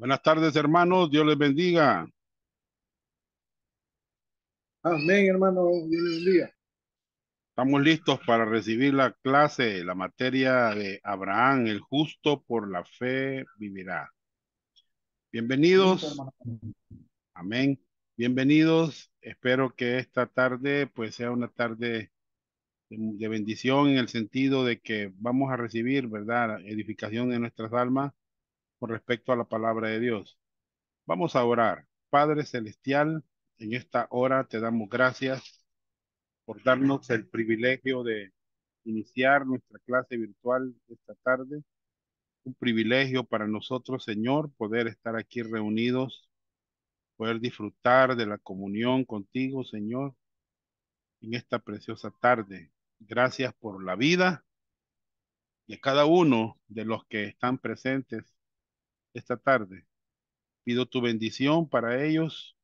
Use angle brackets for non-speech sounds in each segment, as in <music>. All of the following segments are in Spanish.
Buenas tardes, hermanos. Dios les bendiga. Amén, hermano. Dios Estamos listos para recibir la clase, la materia de Abraham, el justo por la fe vivirá. Bienvenidos. Amén. Bienvenidos. Espero que esta tarde pues sea una tarde de bendición en el sentido de que vamos a recibir, ¿verdad? Edificación de nuestras almas con respecto a la palabra de Dios. Vamos a orar. Padre Celestial, en esta hora te damos gracias por darnos el privilegio de iniciar nuestra clase virtual esta tarde. Un privilegio para nosotros, Señor, poder estar aquí reunidos, poder disfrutar de la comunión contigo, Señor, en esta preciosa tarde. Gracias por la vida a cada uno de los que están presentes esta tarde. Pido tu bendición para ellos.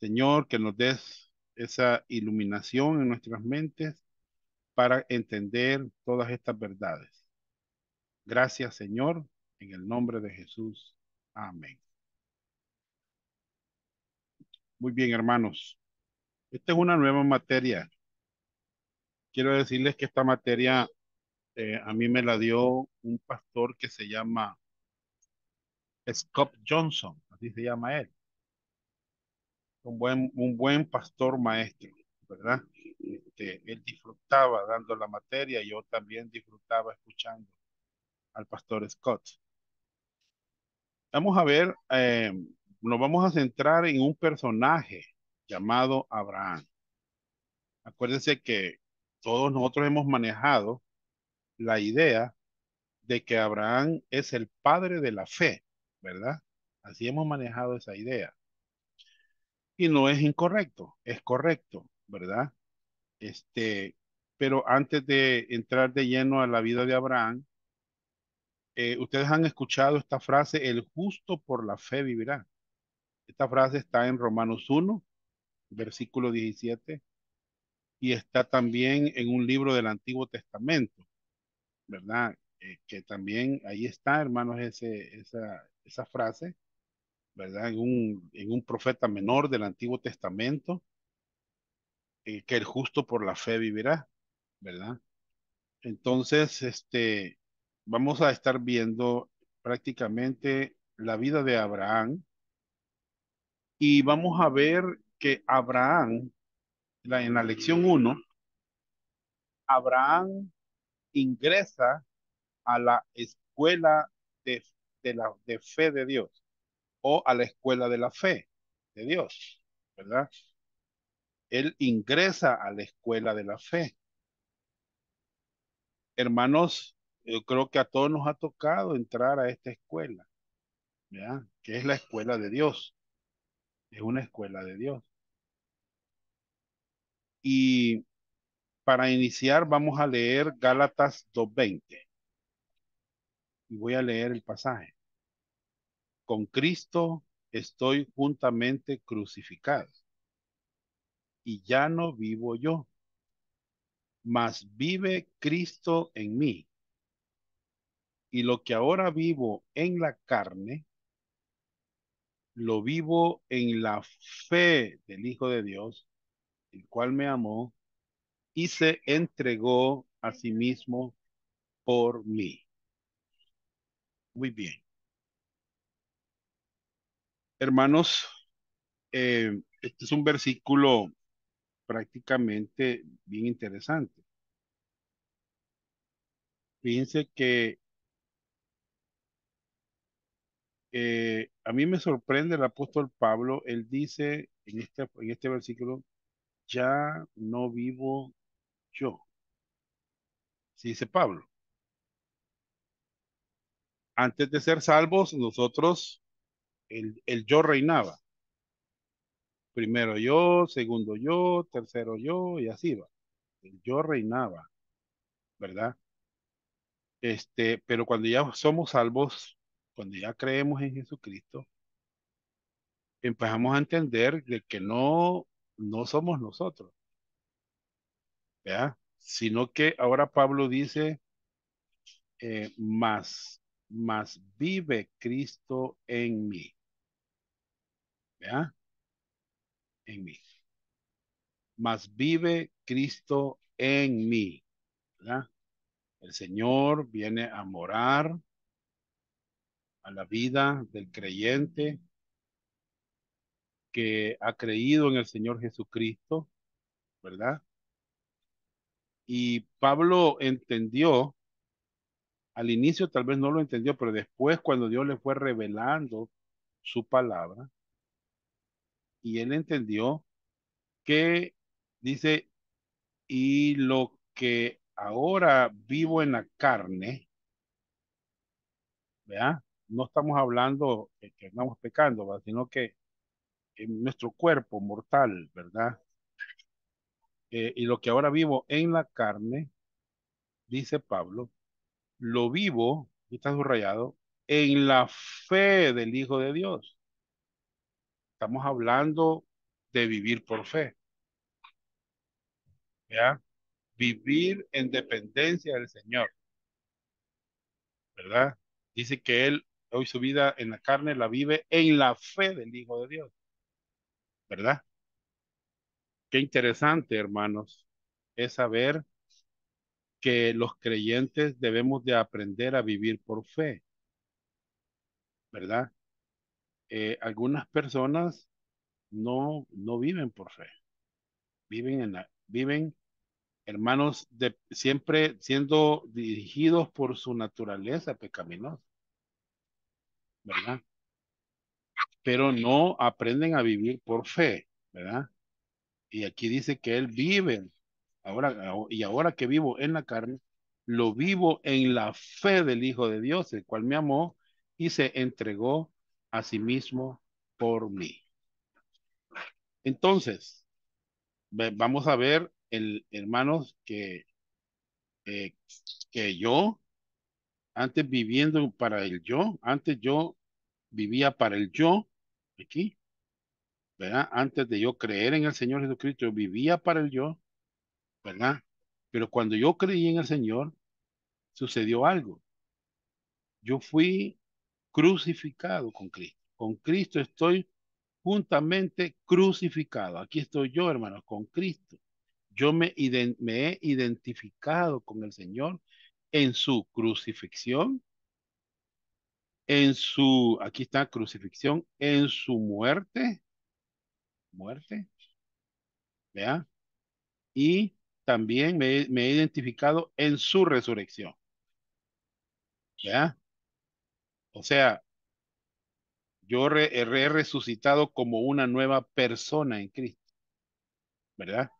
Señor, que nos des esa iluminación en nuestras mentes para entender todas estas verdades. Gracias, Señor, en el nombre de Jesús. Amén. Muy bien, hermanos. Esta es una nueva materia. Quiero decirles que esta materia eh, a mí me la dio un pastor que se llama Scott Johnson, así se llama él. Un buen, un buen pastor maestro, ¿verdad? Este, él disfrutaba dando la materia, yo también disfrutaba escuchando al pastor Scott. Vamos a ver, eh, nos vamos a centrar en un personaje llamado Abraham. Acuérdense que todos nosotros hemos manejado la idea de que Abraham es el padre de la fe. ¿verdad? Así hemos manejado esa idea. Y no es incorrecto, es correcto, ¿verdad? Este, pero antes de entrar de lleno a la vida de Abraham, eh, ustedes han escuchado esta frase, el justo por la fe vivirá. Esta frase está en Romanos 1, versículo 17, y está también en un libro del Antiguo Testamento, ¿verdad? Eh, que también ahí está, hermanos, ese, esa, esa frase, ¿verdad? En un, en un profeta menor del Antiguo Testamento, eh, que el justo por la fe vivirá, ¿verdad? Entonces, este, vamos a estar viendo prácticamente la vida de Abraham y vamos a ver que Abraham, la, en la lección uno Abraham ingresa a la escuela de de la de fe de Dios o a la escuela de la fe de Dios, ¿verdad? Él ingresa a la escuela de la fe. Hermanos, yo creo que a todos nos ha tocado entrar a esta escuela, ¿verdad? Que es la escuela de Dios. Es una escuela de Dios. Y para iniciar vamos a leer Gálatas 2.20. Y voy a leer el pasaje con Cristo estoy juntamente crucificado. Y ya no vivo yo, mas vive Cristo en mí. Y lo que ahora vivo en la carne, lo vivo en la fe del Hijo de Dios, el cual me amó y se entregó a sí mismo por mí. Muy bien. Hermanos, eh, este es un versículo prácticamente bien interesante. Fíjense que eh, a mí me sorprende el apóstol Pablo, él dice en este, en este versículo, ya no vivo yo. Sí, dice Pablo. Antes de ser salvos, nosotros el, yo reinaba. Primero yo, segundo yo, tercero yo, y así va. El yo reinaba, ¿verdad? Este, pero cuando ya somos salvos, cuando ya creemos en Jesucristo, empezamos a entender de que no, no somos nosotros, ¿ya? Sino que ahora Pablo dice, eh, más, más vive Cristo en mí. ¿Verdad? En mí. Mas vive Cristo en mí. ¿Verdad? El Señor viene a morar a la vida del creyente que ha creído en el Señor Jesucristo, ¿verdad? Y Pablo entendió, al inicio tal vez no lo entendió, pero después cuando Dios le fue revelando su palabra, y él entendió que dice, y lo que ahora vivo en la carne, ¿verdad? No estamos hablando que estamos pecando, sino que en nuestro cuerpo mortal, ¿verdad? Eh, y lo que ahora vivo en la carne, dice Pablo, lo vivo, y está subrayado, en la fe del Hijo de Dios, Estamos hablando de vivir por fe. ¿Ya? Vivir en dependencia del Señor. ¿Verdad? Dice que Él hoy su vida en la carne la vive en la fe del Hijo de Dios. ¿Verdad? Qué interesante, hermanos, es saber que los creyentes debemos de aprender a vivir por fe. ¿Verdad? Eh, algunas personas no, no viven por fe, viven en la, viven hermanos de, siempre siendo dirigidos por su naturaleza pecaminosa, ¿verdad? Pero no aprenden a vivir por fe, ¿verdad? Y aquí dice que él vive, ahora, y ahora que vivo en la carne, lo vivo en la fe del Hijo de Dios, el cual me amó y se entregó mismo, por mí. Entonces, vamos a ver, el, hermanos, que, eh, que yo, antes viviendo para el yo, antes yo vivía para el yo, aquí, ¿verdad? Antes de yo creer en el Señor Jesucristo, yo vivía para el yo, ¿verdad? Pero cuando yo creí en el Señor, sucedió algo. Yo fui crucificado con Cristo. Con Cristo estoy juntamente crucificado. Aquí estoy yo, hermanos, con Cristo. Yo me, he identificado con el Señor en su crucifixión, en su, aquí está crucifixión, en su muerte, muerte, ¿vea? Y también me, me he identificado en su resurrección, ¿vea? O sea, yo eh, he resucitado como una nueva persona en Cristo, ¿verdad?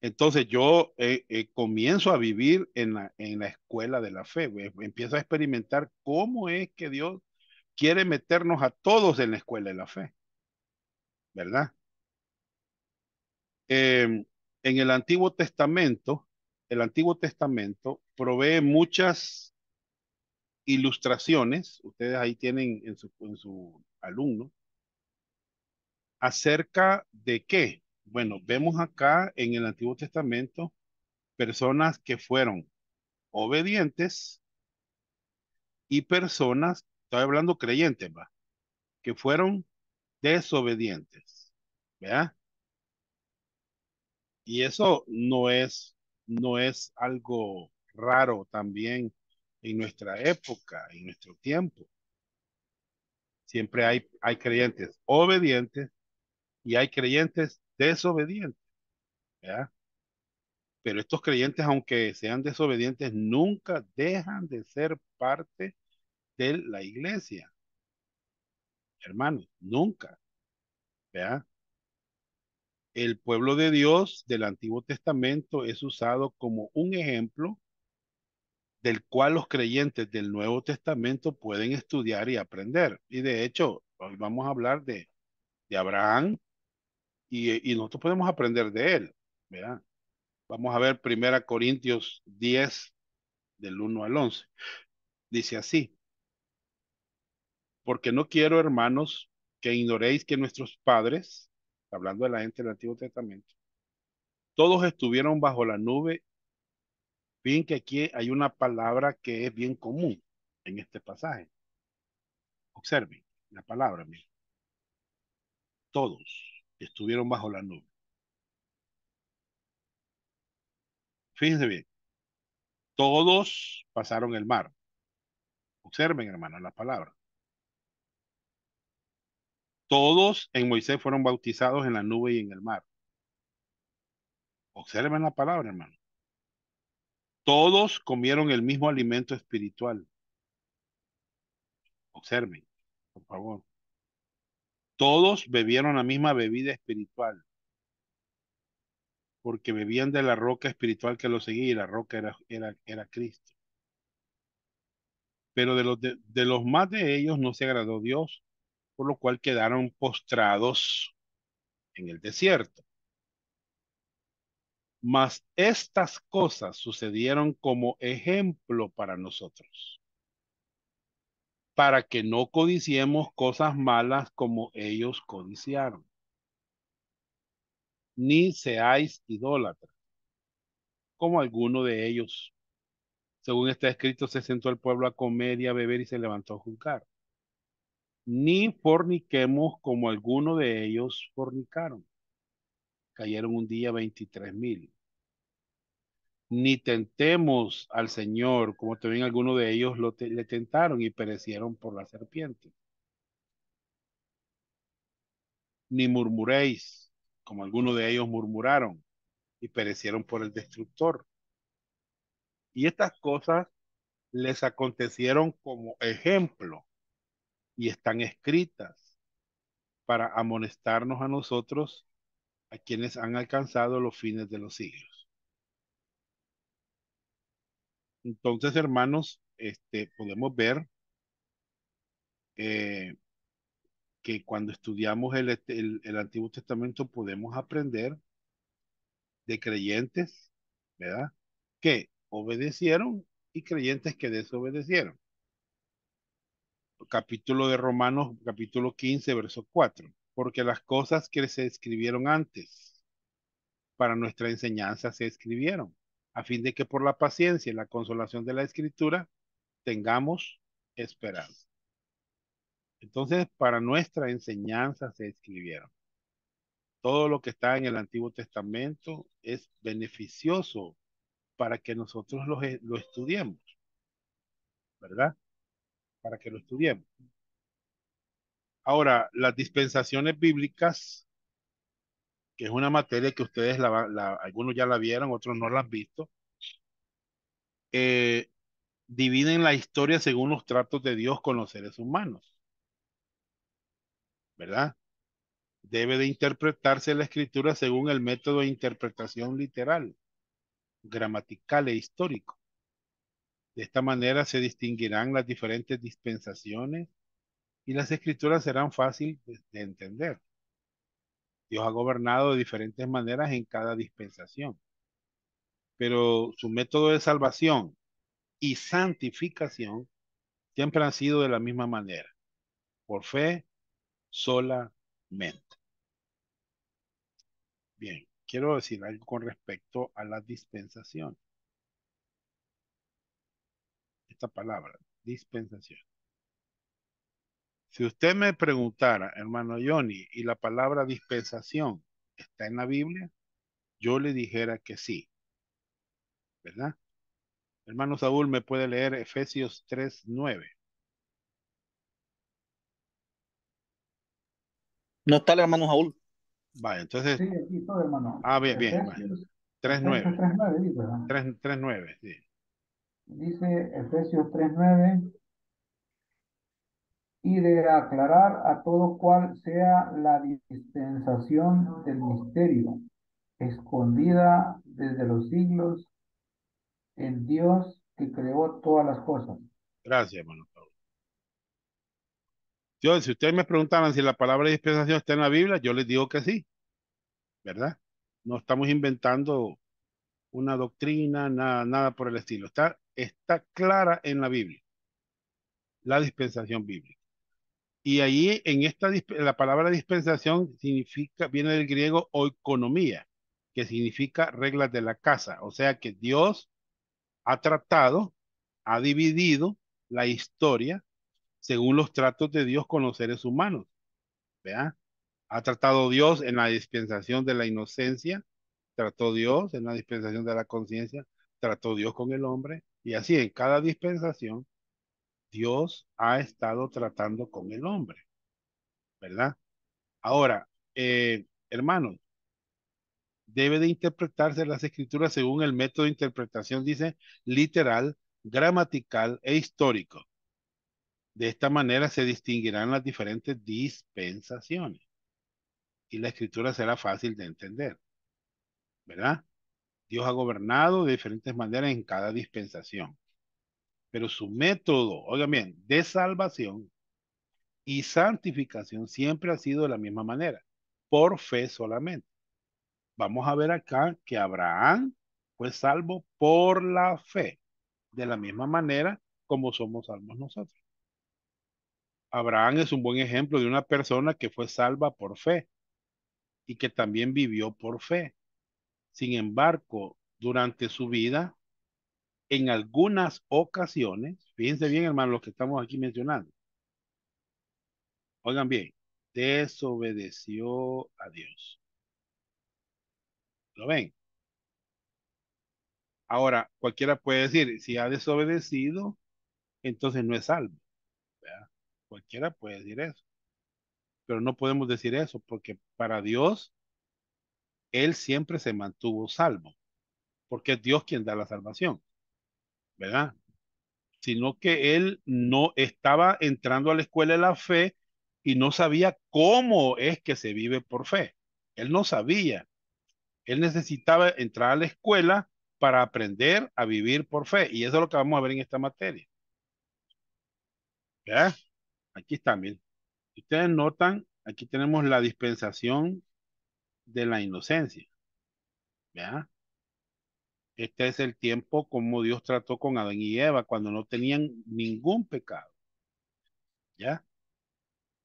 Entonces yo eh, eh, comienzo a vivir en la, en la escuela de la fe, empiezo a experimentar cómo es que Dios quiere meternos a todos en la escuela de la fe, ¿verdad? Em, en el Antiguo Testamento, el Antiguo Testamento provee muchas ilustraciones, ustedes ahí tienen en su, en su alumno, acerca de qué. Bueno, vemos acá en el Antiguo Testamento personas que fueron obedientes y personas, estoy hablando creyentes, ¿va? que fueron desobedientes. ¿Vea? Y eso no es, no es algo raro también en nuestra época, en nuestro tiempo. Siempre hay, hay creyentes obedientes y hay creyentes desobedientes. Pero estos creyentes, aunque sean desobedientes, nunca dejan de ser parte de la iglesia. Hermanos, nunca. ¿verdad? El pueblo de Dios del Antiguo Testamento es usado como un ejemplo del cual los creyentes del Nuevo Testamento pueden estudiar y aprender. Y de hecho, hoy vamos a hablar de, de Abraham y, nosotros podemos aprender de él. ¿verdad? Vamos a ver 1 Corintios 10, del 1 al 11. Dice así, porque no quiero, hermanos, que ignoréis que nuestros padres, hablando de la gente del Antiguo Testamento, todos estuvieron bajo la nube Fíjense que aquí hay una palabra que es bien común en este pasaje. Observen la palabra, Todos estuvieron bajo la nube. Fíjense bien. Todos pasaron el mar. Observen, hermano, la palabra. Todos en Moisés fueron bautizados en la nube y en el mar. Observen la palabra, hermano. Todos comieron el mismo alimento espiritual. Observen, por favor. Todos bebieron la misma bebida espiritual. Porque bebían de la roca espiritual que los seguía la roca era, era, Cristo. Pero de los, de los más de ellos no se agradó Dios, por lo cual quedaron postrados en el desierto. Mas estas cosas sucedieron como ejemplo para nosotros, para que no codiciemos cosas malas como ellos codiciaron. Ni seáis idólatras, como alguno de ellos. Según está escrito, se sentó el pueblo a comer y a beber y se levantó a juzgar. Ni forniquemos como alguno de ellos fornicaron cayeron un día 23 mil. Ni tentemos al Señor, como también algunos de ellos lo le tentaron y perecieron por la serpiente. Ni murmuréis, como algunos de ellos murmuraron y perecieron por el destructor. Y estas cosas les acontecieron como ejemplo y están escritas para amonestarnos a nosotros a quienes han alcanzado los fines de los siglos. Entonces, hermanos, este, podemos ver eh, que cuando estudiamos el, este, el, el, Antiguo Testamento podemos aprender de creyentes, ¿verdad? Que obedecieron y creyentes que desobedecieron. Capítulo de Romanos, capítulo 15, verso 4 porque las cosas que se escribieron antes para nuestra enseñanza se escribieron, a fin de que por la paciencia y la consolación de la escritura tengamos esperanza. Entonces, para nuestra enseñanza se escribieron. Todo lo que está en el Antiguo Testamento es beneficioso para que nosotros lo, eh, lo estudiemos, ¿verdad? Para que lo estudiemos. Ahora, las dispensaciones bíblicas, que es una materia que ustedes, la, algunos ya la vieron, otros no la han visto, eh, dividen la historia según los tratos de Dios con los seres humanos. ¿Verdad? Debe de interpretarse la escritura según el método de interpretación literal, gramatical e histórico. De esta manera se distinguirán las diferentes dispensaciones y las escrituras serán fáciles de, entender. Dios ha gobernado de diferentes maneras en cada dispensación, pero su método de salvación y santificación siempre han sido de la misma manera, por fe solamente. Bien, quiero decir algo con respecto a la dispensación. Esta palabra, dispensación. Si usted me preguntara, hermano Johnny, y la palabra dispensación está en la Biblia, yo le dijera que sí. ¿Verdad? Hermano Saúl, ¿me puede leer Efesios 3.9. No está el hermano Saúl. Vale, entonces. Sí, aquí está, hermano. Ah, bien, bien. 3.9. 3.9, sí. Dice Efesios 3.9 y de aclarar a todo cual sea la dispensación del misterio, escondida desde los siglos en Dios que creó todas las cosas. Gracias, hermano Pablo. Yo, si ustedes me preguntaban si la palabra dispensación está en la Biblia, yo les digo que sí, ¿verdad? No estamos inventando una doctrina, nada, nada por el estilo. Está, está clara en la Biblia, la dispensación bíblica. Y ahí en esta la palabra dispensación significa viene del griego o economía, que significa reglas de la casa, o sea que Dios ha tratado, ha dividido la historia según los tratos de Dios con los seres humanos. ¿Vea? Ha tratado Dios en la dispensación de la inocencia, trató Dios en la dispensación de la conciencia, trató Dios con el hombre y así en cada dispensación Dios ha estado tratando con el hombre, ¿verdad? Ahora, eh, hermanos, debe de interpretarse las escrituras según el método de interpretación, dice, literal, gramatical e histórico. De esta manera se distinguirán las diferentes dispensaciones y la escritura será fácil de entender, ¿verdad? Dios ha gobernado de diferentes maneras en cada dispensación. Pero su método, oigan bien, de salvación y santificación siempre ha sido de la misma manera, por fe solamente. Vamos a ver acá que Abraham fue salvo por la fe, de la misma manera como somos salvos nosotros. Abraham es un buen ejemplo de una persona que fue salva por fe y que también vivió por fe. Sin embargo, durante su vida en algunas ocasiones, fíjense bien, hermano, lo que estamos aquí mencionando. Oigan bien, desobedeció a Dios. ¿Lo ven? Ahora, cualquiera puede decir, si ha desobedecido, entonces no es salvo. Cualquiera puede decir eso. Pero no podemos decir eso porque para Dios, Él siempre se mantuvo salvo. Porque es Dios quien da la salvación. ¿verdad? Sino que él no estaba entrando a la escuela de la fe y no sabía cómo es que se vive por fe. Él no sabía. Él necesitaba entrar a la escuela para aprender a vivir por fe. Y eso es lo que vamos a ver en esta materia. ¿Verdad? Aquí está, miren. Ustedes notan, aquí tenemos la dispensación de la inocencia. ¿Verdad? Este es el tiempo como Dios trató con Adán y Eva cuando no tenían ningún pecado. ¿Ya?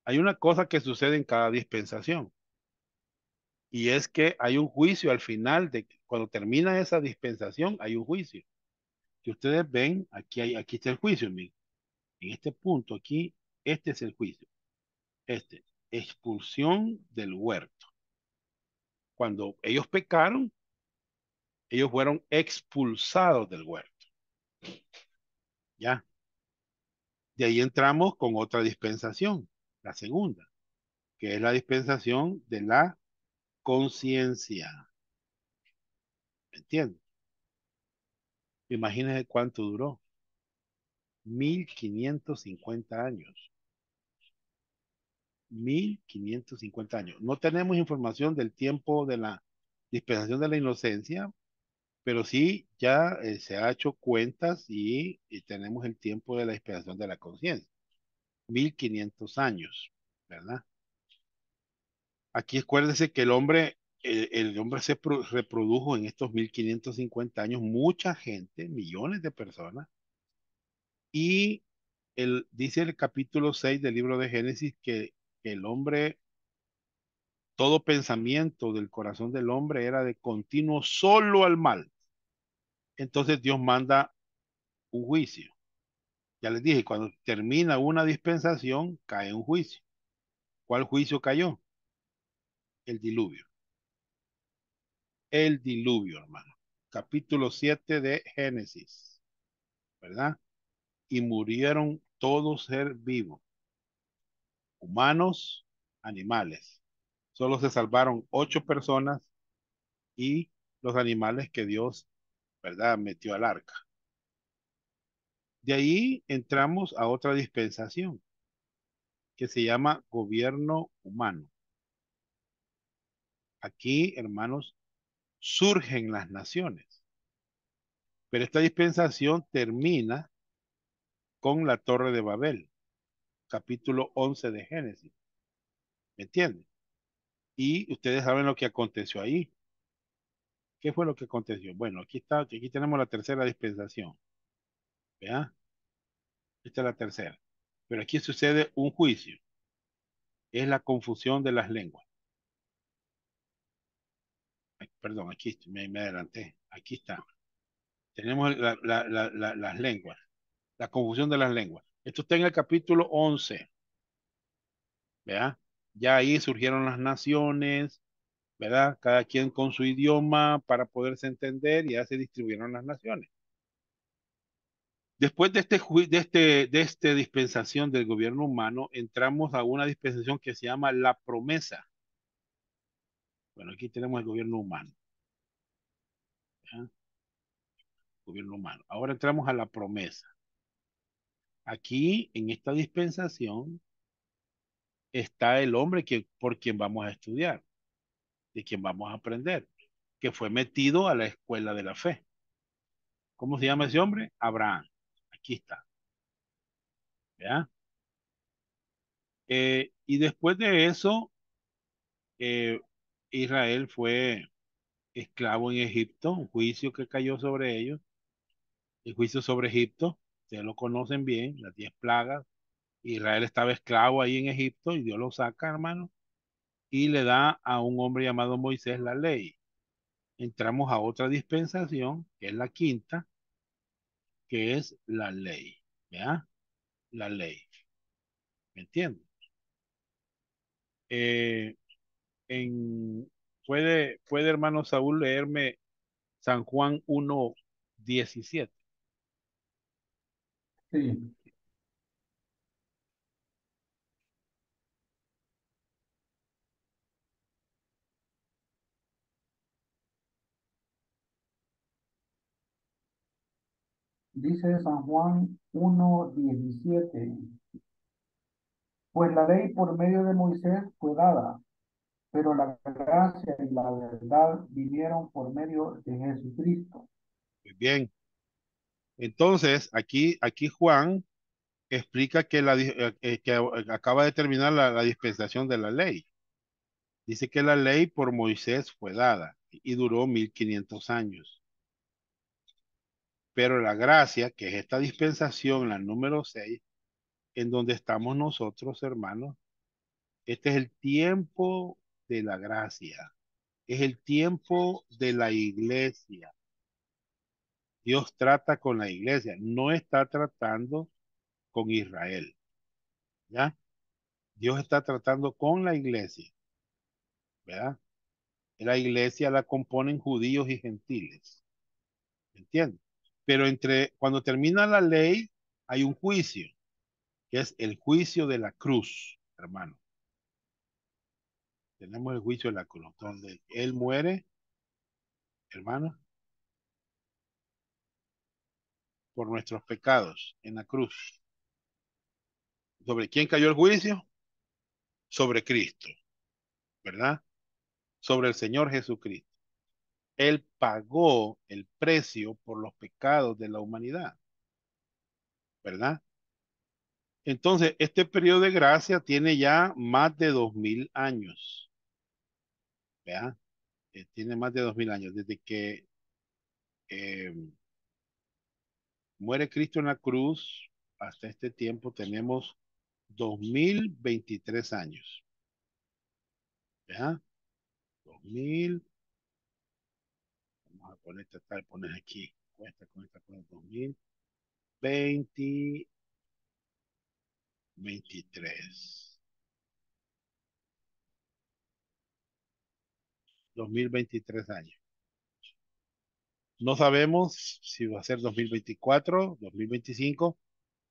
Hay una cosa que sucede en cada dispensación. Y es que hay un juicio al final de cuando termina esa dispensación, hay un juicio. Que ustedes ven, aquí hay, aquí está el juicio, miren. En este punto aquí, este es el juicio. Este, expulsión del huerto. Cuando ellos pecaron, ellos fueron expulsados del huerto. Ya. De ahí entramos con otra dispensación, la segunda, que es la dispensación de la conciencia. ¿Me entiendes? Imagínense cuánto duró. 1550 años. 1550 años. No tenemos información del tiempo de la dispensación de la inocencia pero sí ya eh, se ha hecho cuentas y, tenemos el tiempo de la inspiración de la conciencia. 1500 años, ¿verdad? Aquí acuérdense que el hombre, el, hombre se reprodujo en estos 1550 años mucha gente, millones de personas, y el, dice el capítulo 6 del libro de Génesis que el hombre todo pensamiento del corazón del hombre era de continuo solo al mal entonces Dios manda un juicio. Ya les dije, cuando termina una dispensación, cae un juicio. ¿Cuál juicio cayó? El diluvio. El diluvio, hermano. Capítulo 7 de Génesis. ¿Verdad? Y murieron todo ser vivo. Humanos, animales. Solo se salvaron ocho personas y los animales que Dios ¿verdad? Metió al arca. De ahí entramos a otra dispensación que se llama gobierno humano. Aquí, hermanos, surgen las naciones. Pero esta dispensación termina con la Torre de Babel, capítulo 11 de Génesis. ¿Me entienden? Y ustedes saben lo que aconteció ahí. ¿Qué fue lo que aconteció? Bueno, aquí está, aquí tenemos la tercera dispensación. ¿Vean? Esta es la tercera. Pero aquí sucede un juicio. Es la confusión de las lenguas. perdón, aquí me, adelanté. Aquí está. Tenemos las lenguas. La confusión de las lenguas. Esto está en el capítulo 11. ¿Vean? Ya ahí surgieron las naciones, ¿verdad? Cada quien con su idioma para poderse entender y ya se distribuyeron las naciones. Después de, este, de, este, de esta dispensación del gobierno humano, entramos a una dispensación que se llama la promesa. Bueno, aquí tenemos el gobierno humano. Gobierno humano. Ahora entramos a la promesa. Aquí, en esta dispensación, está el hombre que, por quien vamos a estudiar de quien vamos a aprender, que fue metido a la escuela de la fe. ¿Cómo se llama ese hombre? Abraham. Aquí está. ¿Ya? Eh, y después de eso, eh, Israel fue esclavo en Egipto, un juicio que cayó sobre ellos, el juicio sobre Egipto, ustedes lo conocen bien, las diez plagas, Israel estaba esclavo ahí en Egipto y Dios lo saca, hermano, y le da a un hombre llamado Moisés la ley. Entramos a otra dispensación, que es la quinta, que es la ley. ¿Vea? La ley. ¿Me entiendes? Eh, en, puede, puede, hermano Saúl, leerme San Juan 1, 17. Sí. Dice San Juan 1.17. Pues la ley por medio de Moisés fue dada, pero la gracia y la verdad vinieron por medio de Jesucristo. bien. Entonces, aquí, aquí Juan explica que, la, eh, que acaba de terminar la, la, dispensación de la ley. Dice que la ley por Moisés fue dada y duró 1500 años. Pero la gracia, que es esta dispensación, la número 6, en donde estamos nosotros, hermanos, este es el tiempo de la gracia, es el tiempo de la iglesia. Dios trata con la iglesia, no está tratando con Israel. ¿Ya? Dios está tratando con la iglesia. ¿Verdad? La iglesia la componen judíos y gentiles. ¿Entiendes? Pero entre cuando termina la ley hay un juicio, que es el juicio de la cruz, hermano. Tenemos el juicio de la cruz, donde él muere, hermano, por nuestros pecados en la cruz. ¿Sobre quién cayó el juicio? Sobre Cristo, ¿verdad? Sobre el Señor Jesucristo. Él pagó el precio por los pecados de la humanidad. ¿Verdad? Entonces, este periodo de gracia tiene ya más de dos mil años. ¿Vea? Eh, tiene más de dos mil años. Desde que eh, muere Cristo en la cruz, hasta este tiempo tenemos dos mil veintitrés años. Dos mil con esta tal, pones aquí, con esta, con esta, 2023. 2023 años. No sabemos si va a ser 2024, 2025,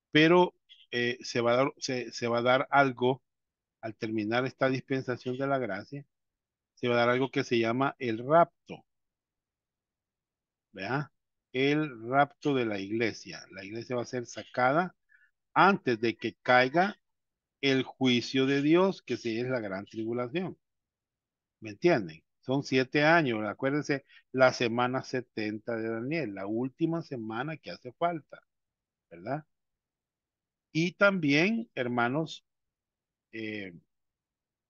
pero eh, se, va a dar, se va a dar algo al terminar esta dispensación de la gracia, se va a dar algo que se llama el rapto. El rapto de la iglesia. La iglesia va a ser sacada antes de que caiga el juicio de Dios, que es la gran tribulación. ¿Me entienden? Son siete años. Acuérdense, la semana 70 de Daniel, la última semana que hace falta, ¿verdad? Y también, hermanos, eh,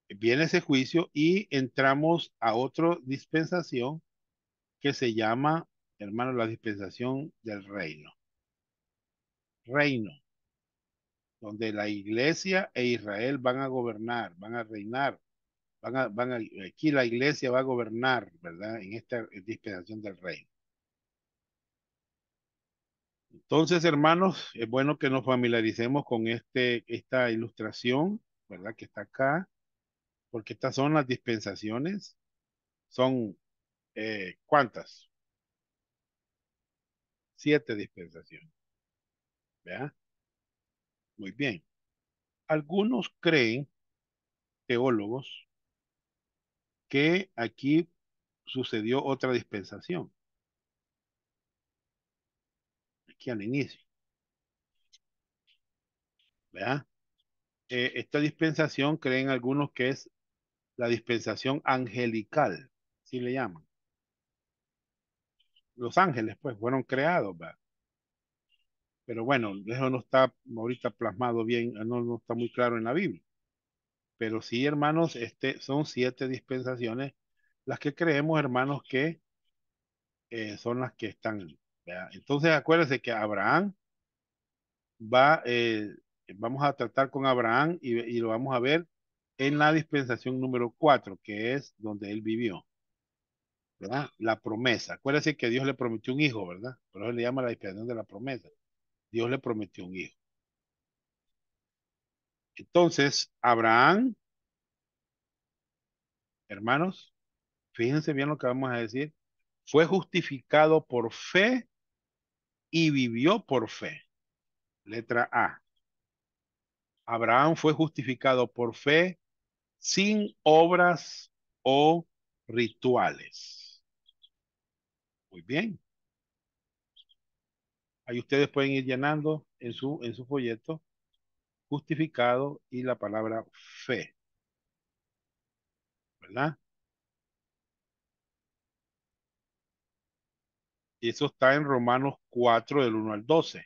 viene ese juicio y entramos a otra dispensación que se llama Hermanos, la dispensación del reino. Reino, donde la iglesia e Israel van a gobernar, van a reinar. Van van aquí la iglesia va a gobernar, ¿verdad? En esta dispensación del reino. Entonces, hermanos, es bueno que nos familiaricemos con este, esta ilustración, ¿verdad? Que está acá, porque estas son las dispensaciones. Son, eh, ¿cuántas? siete dispensaciones. ¿Vea? Muy bien. Algunos creen, teólogos, que aquí sucedió otra dispensación. Aquí al inicio. ¿Verdad? Eh, esta dispensación creen algunos que es la dispensación angelical, así le llaman los ángeles, pues, fueron creados, Pero bueno, eso no está ahorita plasmado bien, eh, no, no está muy claro en la Biblia. Pero sí, hermanos, este, son siete dispensaciones las que creemos, hermanos, que eh, son las que están. Entonces, acuérdense que Abraham va, eh, vamos a tratar con Abraham y lo vamos a ver en la dispensación número cuatro, que es donde él vivió. ¿verdad? La promesa. Acuérdense que Dios le prometió un hijo, ¿verdad? Por eso le llama la dispensación de la promesa. Dios le prometió un hijo. Entonces, Abraham, hermanos, fíjense bien lo que vamos a decir, fue justificado por fe y vivió por fe. Letra A. Abraham fue justificado por fe sin obras o rituales. Muy bien. Ahí ustedes pueden ir llenando en su, en su folleto justificado y la palabra fe. ¿Verdad? Y eso está en Romanos 4 del 1 al 12.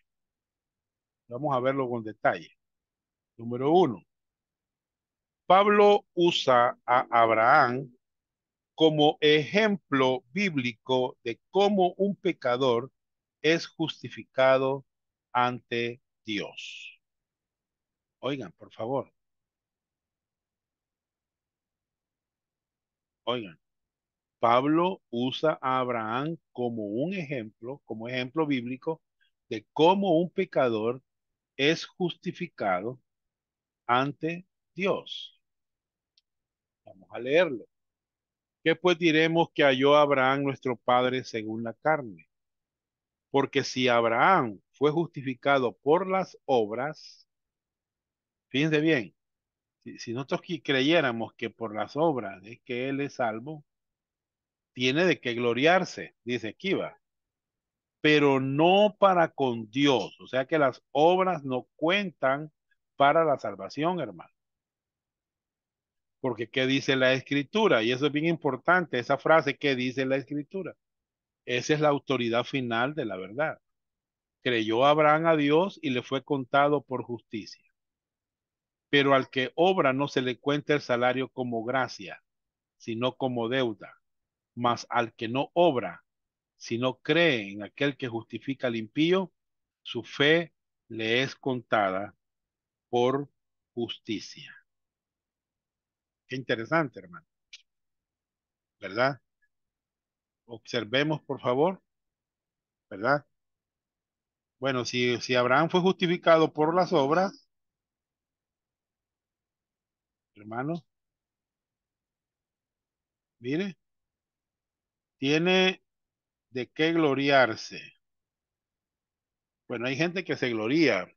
Vamos a verlo con detalle. Número 1. Pablo usa a Abraham como ejemplo bíblico de cómo un pecador es justificado ante Dios. Oigan, por favor. Oigan, Pablo usa a Abraham como un ejemplo, como ejemplo bíblico de cómo un pecador es justificado ante Dios. Vamos a leerlo. ¿Qué pues diremos que halló Abraham nuestro Padre según la carne? Porque si Abraham fue justificado por las obras, fíjense bien, si, nosotros creyéramos que por las obras es que él es salvo, tiene de qué gloriarse, dice Kiva. pero no para con Dios. O sea que las obras no cuentan para la salvación, hermano porque ¿qué dice la escritura? Y eso es bien importante, esa frase, ¿qué dice la escritura? Esa es la autoridad final de la verdad. Creyó Abraham a Dios y le fue contado por justicia. Pero al que obra no se le cuenta el salario como gracia, sino como deuda. Mas al que no obra, sino cree en aquel que justifica al impío, su fe le es contada por justicia. Qué interesante, hermano. ¿Verdad? Observemos, por favor. ¿Verdad? Bueno, si, si Abraham fue justificado por las obras, hermano, mire, tiene de qué gloriarse. Bueno, hay gente que se gloria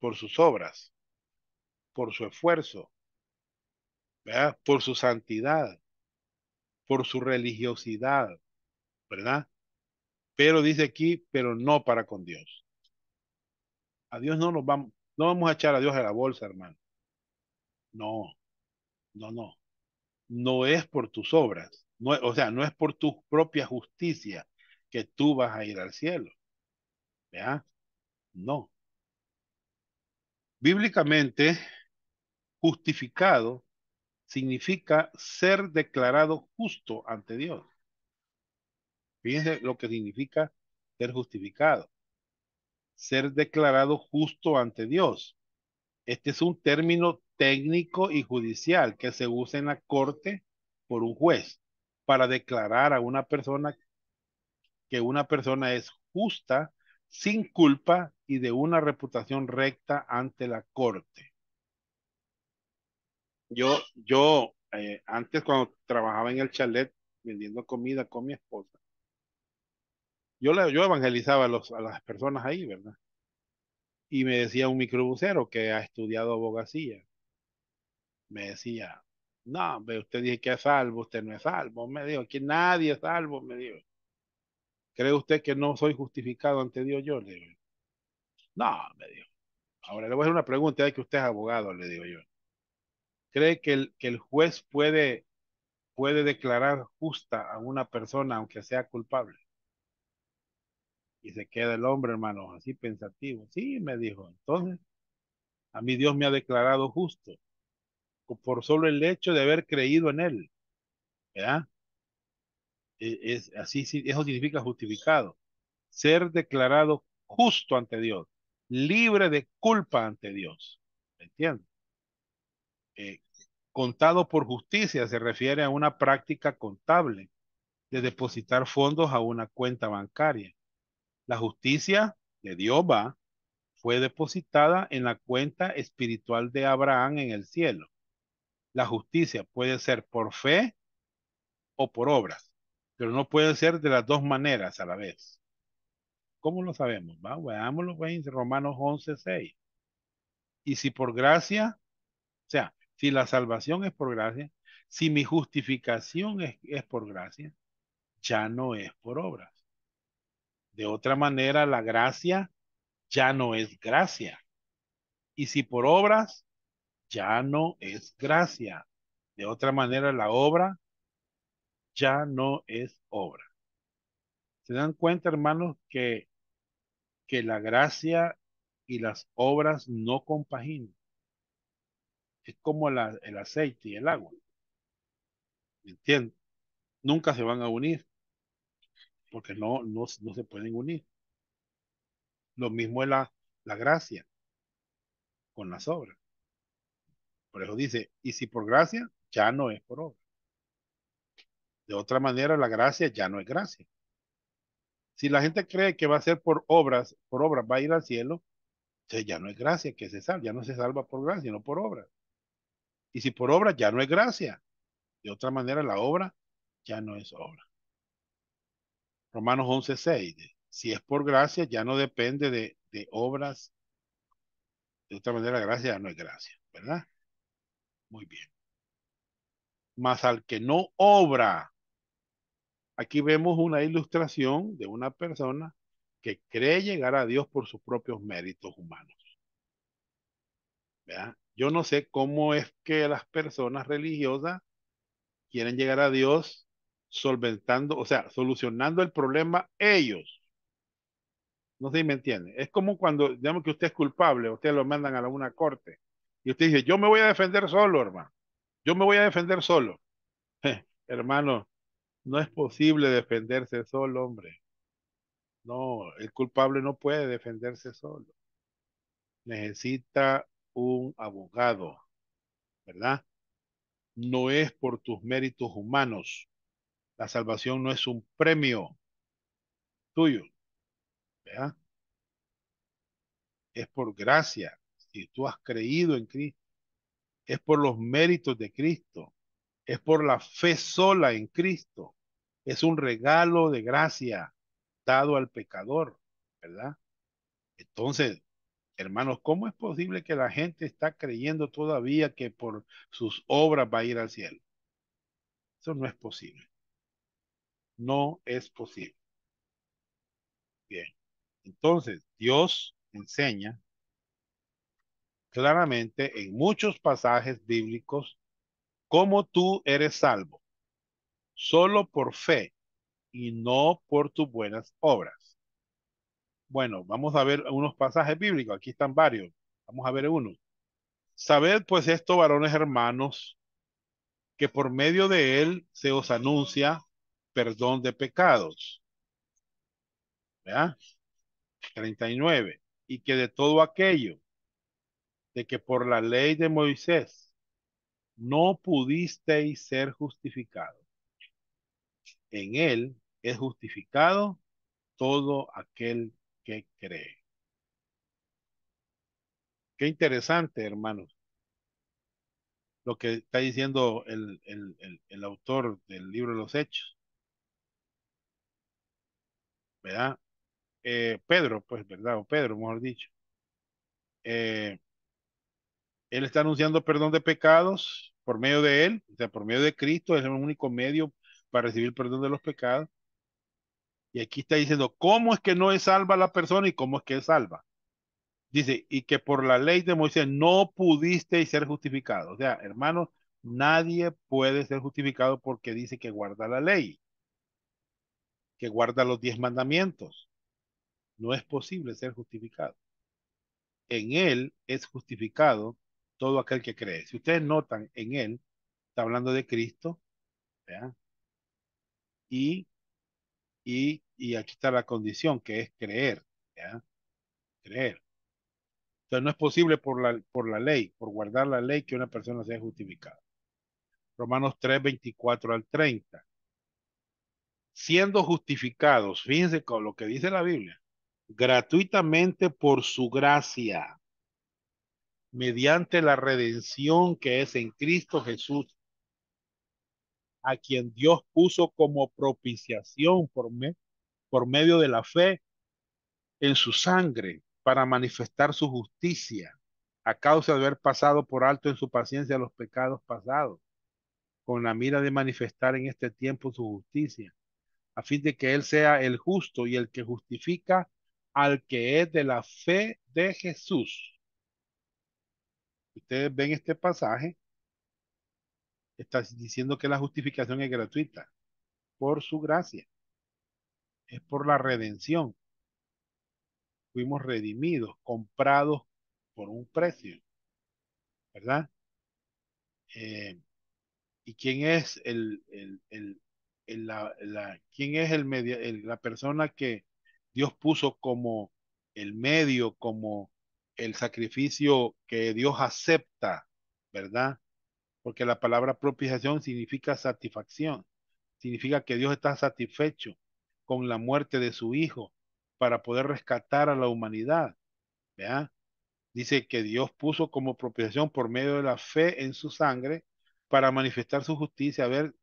por sus obras, por su esfuerzo, por su santidad, por su religiosidad, ¿verdad? Pero dice aquí, pero no para con Dios. A Dios no nos vamos, no vamos a echar a Dios a la bolsa, hermano. No, no, no. No es por tus obras, no, o sea, no es por tu propia justicia que tú vas a ir al cielo. ¿Verdad? No. Bíblicamente, justificado significa ser declarado justo ante Dios. Fíjense lo que significa ser justificado. Ser declarado justo ante Dios. Este es un término técnico y judicial que se usa en la corte por un juez para declarar a una persona que una persona es justa, sin culpa y de una reputación recta ante la corte. Yo, yo eh, antes cuando trabajaba en el chalet vendiendo comida con mi esposa, yo, yo evangelizaba a, los, a las personas ahí, ¿verdad? Y me decía un microbusero que ha estudiado abogacía. Me decía, no, ve, usted dice que es salvo, usted no es salvo. Me dijo, aquí nadie es salvo, me dijo. ¿Cree usted que no soy justificado ante Dios? Yo le digo, no, me dijo. Ahora le voy a hacer una pregunta, es que usted es abogado, le digo yo cree que el, que el juez puede, puede declarar justa a una persona, aunque sea culpable. Y se queda el hombre, hermano, así pensativo. Sí, me dijo. Entonces, a mí Dios me ha declarado justo por solo el hecho de haber creído en Él. ¿Verdad? E, es, así, eso significa justificado. Ser declarado justo ante Dios, libre de culpa ante Dios. ¿Me entiendes? Eh, contado por justicia se refiere a una práctica contable de depositar fondos a una cuenta bancaria. La justicia de Dios fue depositada en la cuenta espiritual de Abraham en el cielo. La justicia puede ser por fe o por obras, pero no puede ser de las dos maneras a la vez. ¿Cómo lo sabemos? Va? Veámoslo pues, en Romanos 11, 6. Y si por gracia, o sea, si la salvación es por gracia, si mi justificación es, es, por gracia, ya no es por obras. De otra manera, la gracia ya no es gracia. Y si por obras, ya no es gracia. De otra manera, la obra ya no es obra. ¿Se dan cuenta, hermanos, que, que la gracia y las obras no compaginan? es como el aceite y el agua. ¿Me entiendes? Nunca se van a unir, porque no, no, no se pueden unir. Lo mismo es la, la gracia con las obras. Por eso dice, y si por gracia, ya no es por obra. De otra manera, la gracia ya no es gracia. Si la gente cree que va a ser por obras, por obras va a ir al cielo, ya no es gracia que se salva, ya no se salva por gracia, sino por obras. Y si por obra ya no es gracia, de otra manera la obra ya no es obra. Romanos 11:6, si es por gracia ya no depende de, de obras, de otra manera gracia ya no es gracia, ¿verdad? Muy bien. Mas al que no obra, aquí vemos una ilustración de una persona que cree llegar a Dios por sus propios méritos humanos. ¿verdad? Yo no sé cómo es que las personas religiosas quieren llegar a Dios solventando, o sea, solucionando el problema ellos. No sé si me entienden. Es como cuando, digamos que usted es culpable, usted lo mandan a alguna corte y usted dice, yo me voy a defender solo, hermano. Yo me voy a defender solo. <laughs> hermano, no es posible defenderse solo, hombre. No, el culpable no puede defenderse solo. Necesita un abogado, ¿verdad? No es por tus méritos humanos. La salvación no es un premio tuyo, ¿verdad? Es por gracia. Si tú has creído en Cristo, es por los méritos de Cristo, es por la fe sola en Cristo. Es un regalo de gracia dado al pecador, ¿verdad? Entonces, Hermanos, ¿cómo es posible que la gente está creyendo todavía que por sus obras va a ir al cielo? Eso no es posible. No es posible. Bien. Entonces, Dios enseña claramente en muchos pasajes bíblicos cómo tú eres salvo, solo por fe y no por tus buenas obras. Bueno, vamos a ver unos pasajes bíblicos. Aquí están varios. Vamos a ver uno. Sabed pues esto, varones hermanos, que por medio de él se os anuncia perdón de pecados. ¿Verdad? 39. Y que de todo aquello, de que por la ley de Moisés no pudisteis ser justificados. En él es justificado todo aquel qué cree. Qué interesante, hermanos. Lo que está diciendo el, el, autor del libro de los Hechos. ¿Verdad? Eh, Pedro, pues, ¿verdad? O Pedro, mejor dicho. Eh, él está anunciando perdón de pecados por medio de él, o sea, por medio de Cristo, es el único medio para recibir perdón de los pecados. Y aquí está diciendo, ¿cómo es que no es salva la persona y cómo es que es salva? Dice, y que por la ley de Moisés no pudisteis ser justificados. O sea, hermanos, nadie puede ser justificado porque dice que guarda la ley, que guarda los diez mandamientos. No es posible ser justificado. En él es justificado todo aquel que cree. Si ustedes notan, en él está hablando de Cristo, ¿verdad? y y, aquí está la condición, que es creer. Creer. Entonces no es posible por la, por la ley, por guardar la ley, que una persona sea justificada. Romanos 3, 24 al 30. Siendo justificados, fíjense con lo que dice la Biblia, gratuitamente por su gracia, mediante la redención que es en Cristo Jesús, a quien Dios puso como propiciación por, me, por medio de la fe en su sangre para manifestar su justicia a causa de haber pasado por alto en su paciencia los pecados pasados, con la mira de manifestar en este tiempo su justicia, a fin de que Él sea el justo y el que justifica al que es de la fe de Jesús. Ustedes ven este pasaje estás diciendo que la justificación es gratuita por su gracia. Es por la redención. Fuimos redimidos, comprados por un precio. ¿Verdad? Eh, ¿Y quién es el, el, el, la, quién es el, medio la persona que Dios puso como el medio, como el sacrificio que Dios acepta, ¿verdad? porque la palabra propiciación significa satisfacción, significa que Dios está satisfecho con la muerte de su Hijo para poder rescatar a la humanidad. ¿Vean? Dice que Dios puso como propiciación por medio de la fe en su sangre para manifestar su justicia, haber,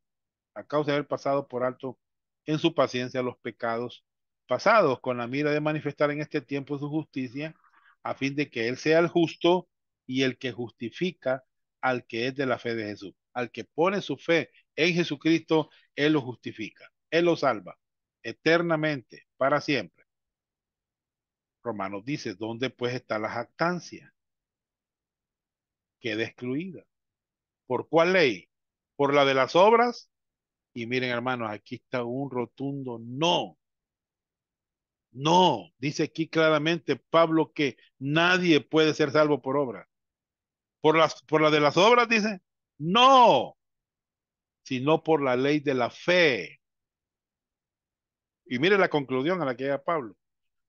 a causa de haber pasado por alto en su paciencia los pecados pasados, con la mira de manifestar en este tiempo su justicia, a fin de que Él sea el justo y el que justifica al que es de la fe de Jesús. Al que pone su fe en Jesucristo, Él lo justifica, Él lo salva eternamente, para siempre. Romanos dice, ¿dónde pues está la jactancia? Queda excluida. ¿Por cuál ley? ¿Por la de las obras? Y miren, hermanos, aquí está un rotundo no. No, dice aquí claramente Pablo que nadie puede ser salvo por obra por las, por la de las obras, dice, no, sino por la ley de la fe. Y mire la conclusión a la que llega Pablo.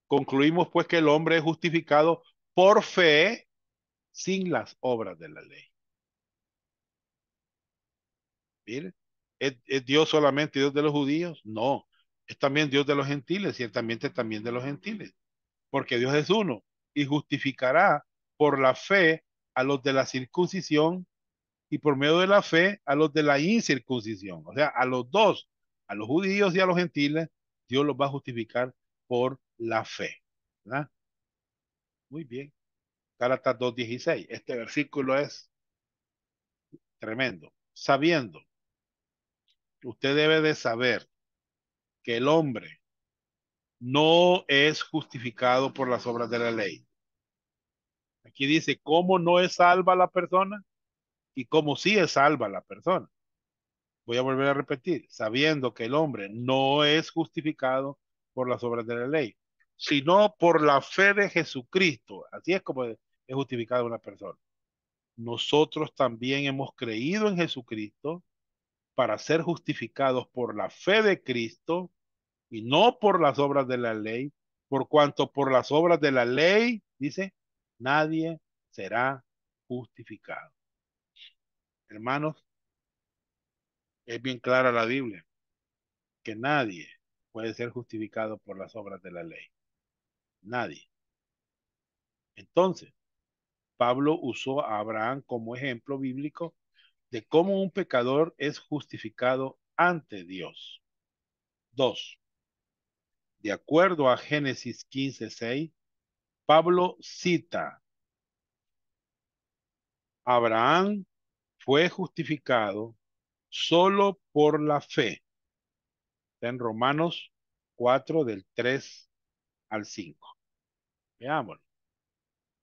Concluimos pues que el hombre es justificado por fe sin las obras de la ley. Mire, ¿es, Dios solamente Dios de los judíos? No, es también Dios de los gentiles, ciertamente también de los gentiles, porque Dios es uno y justificará por la fe a los de la circuncisión y por medio de la fe a los de la incircuncisión. O sea, a los dos, a los judíos y a los gentiles, Dios los va a justificar por la fe. Muy bien. dos 2.16. Este versículo es tremendo. Sabiendo, usted debe de saber que el hombre no es justificado por las obras de la ley, Aquí dice cómo no es salva la persona y cómo sí es salva la persona. Voy a volver a repetir, sabiendo que el hombre no es justificado por las obras de la ley, sino por la fe de Jesucristo. Así es como es justificado una persona. Nosotros también hemos creído en Jesucristo para ser justificados por la fe de Cristo y no por las obras de la ley, por cuanto por las obras de la ley, dice, nadie será justificado. Hermanos, es bien clara la Biblia que nadie puede ser justificado por las obras de la ley. Nadie. Entonces, Pablo usó a Abraham como ejemplo bíblico de cómo un pecador es justificado ante Dios. Dos, De acuerdo a Génesis 15, 6, Pablo cita, Abraham fue justificado solo por la fe. en Romanos 4 del 3 al 5. Veámoslo.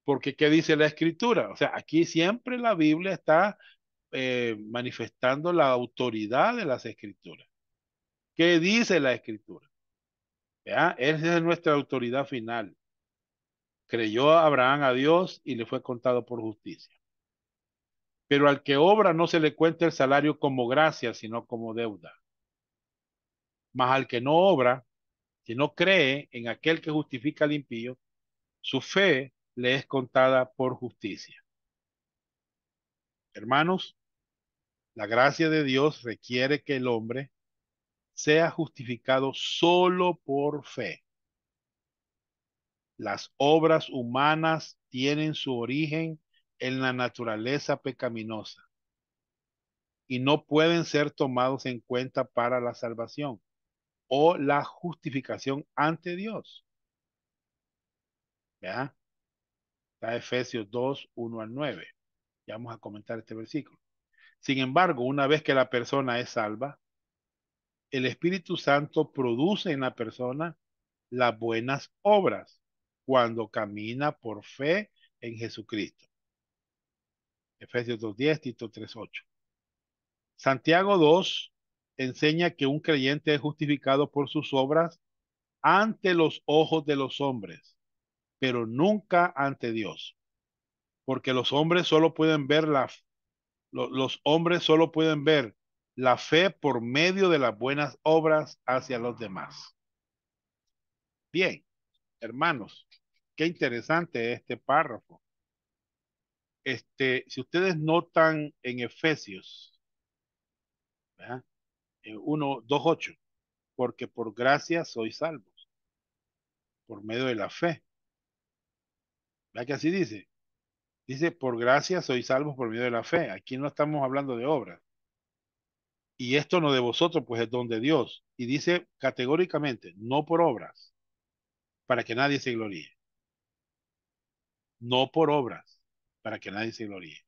Porque ¿qué dice la escritura? O sea, aquí siempre la Biblia está eh, manifestando la autoridad de las escrituras. ¿Qué dice la escritura? Esa es nuestra autoridad final. Creyó Abraham a Dios y le fue contado por justicia. Pero al que obra no se le cuenta el salario como gracia, sino como deuda. Mas al que no obra, si no cree en aquel que justifica al impío, su fe le es contada por justicia. Hermanos, la gracia de Dios requiere que el hombre sea justificado solo por fe. Las obras humanas tienen su origen en la naturaleza pecaminosa y no pueden ser tomados en cuenta para la salvación o la justificación ante Dios. Está Efesios 2, 1 al 9. Ya vamos a comentar este versículo. Sin embargo, una vez que la persona es salva, el Espíritu Santo produce en la persona las buenas obras cuando camina por fe en Jesucristo. Efesios 2.10, Tito 3.8. Santiago 2 enseña que un creyente es justificado por sus obras ante los ojos de los hombres, pero nunca ante Dios. Porque los hombres solo pueden ver la los hombres solo pueden ver la fe por medio de las buenas obras hacia los demás. Bien hermanos, qué interesante este párrafo. Este, si ustedes notan en Efesios, 1, 2, 8, porque por gracia sois salvos, por medio de la fe. ¿Verdad que así dice? Dice, por gracia sois salvos por medio de la fe. Aquí no estamos hablando de obras. Y esto no de vosotros, pues es don de Dios. Y dice categóricamente, no por obras, para que nadie se gloríe. No por obras, para que nadie se gloríe.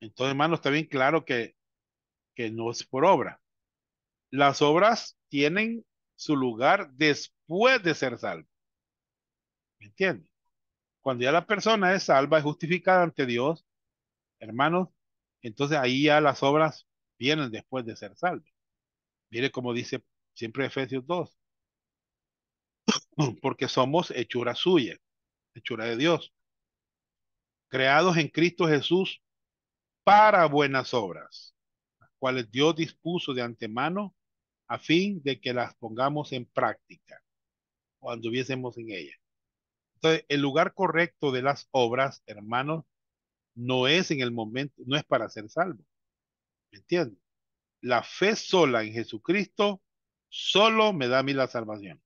Entonces, hermanos. está bien claro que, que no es por obra. Las obras tienen su lugar después de ser salvo. ¿Me entiendes? Cuando ya la persona es salva, es justificada ante Dios, hermanos, entonces ahí ya las obras vienen después de ser salvo. Mire como dice siempre Efesios 2, <clears throat> porque somos hechura suya, hechura de Dios, creados en Cristo Jesús para buenas obras, las cuales Dios dispuso de antemano a fin de que las pongamos en práctica cuando anduviésemos en ella Entonces, el lugar correcto de las obras, hermanos, no es en el momento, no es para ser salvo. ¿Me entiendes? La fe sola en Jesucristo solo me da a mí la salvación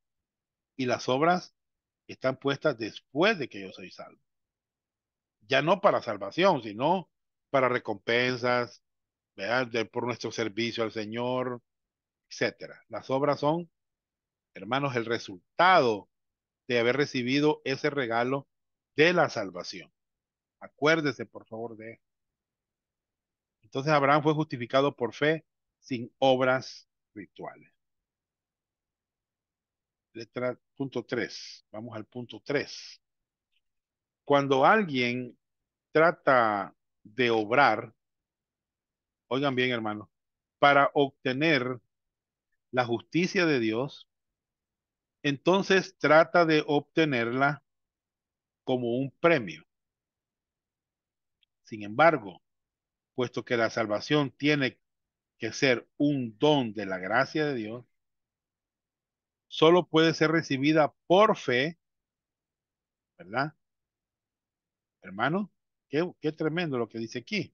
y las obras están puestas después de que yo soy salvo. Ya no para salvación, sino para recompensas, por nuestro servicio al Señor, etcétera. Las obras son, hermanos, el resultado de haber recibido ese regalo de la salvación. Acuérdese, por favor, de eso. Entonces Abraham fue justificado por fe sin obras rituales letra, punto tres, Vamos al punto 3. Cuando alguien trata de obrar, oigan bien hermano, para obtener la justicia de Dios, entonces trata de obtenerla como un premio. Sin embargo, puesto que la salvación tiene que ser un don de la gracia de Dios, solo puede ser recibida por fe, ¿verdad? Hermano, qué, tremendo lo que dice aquí.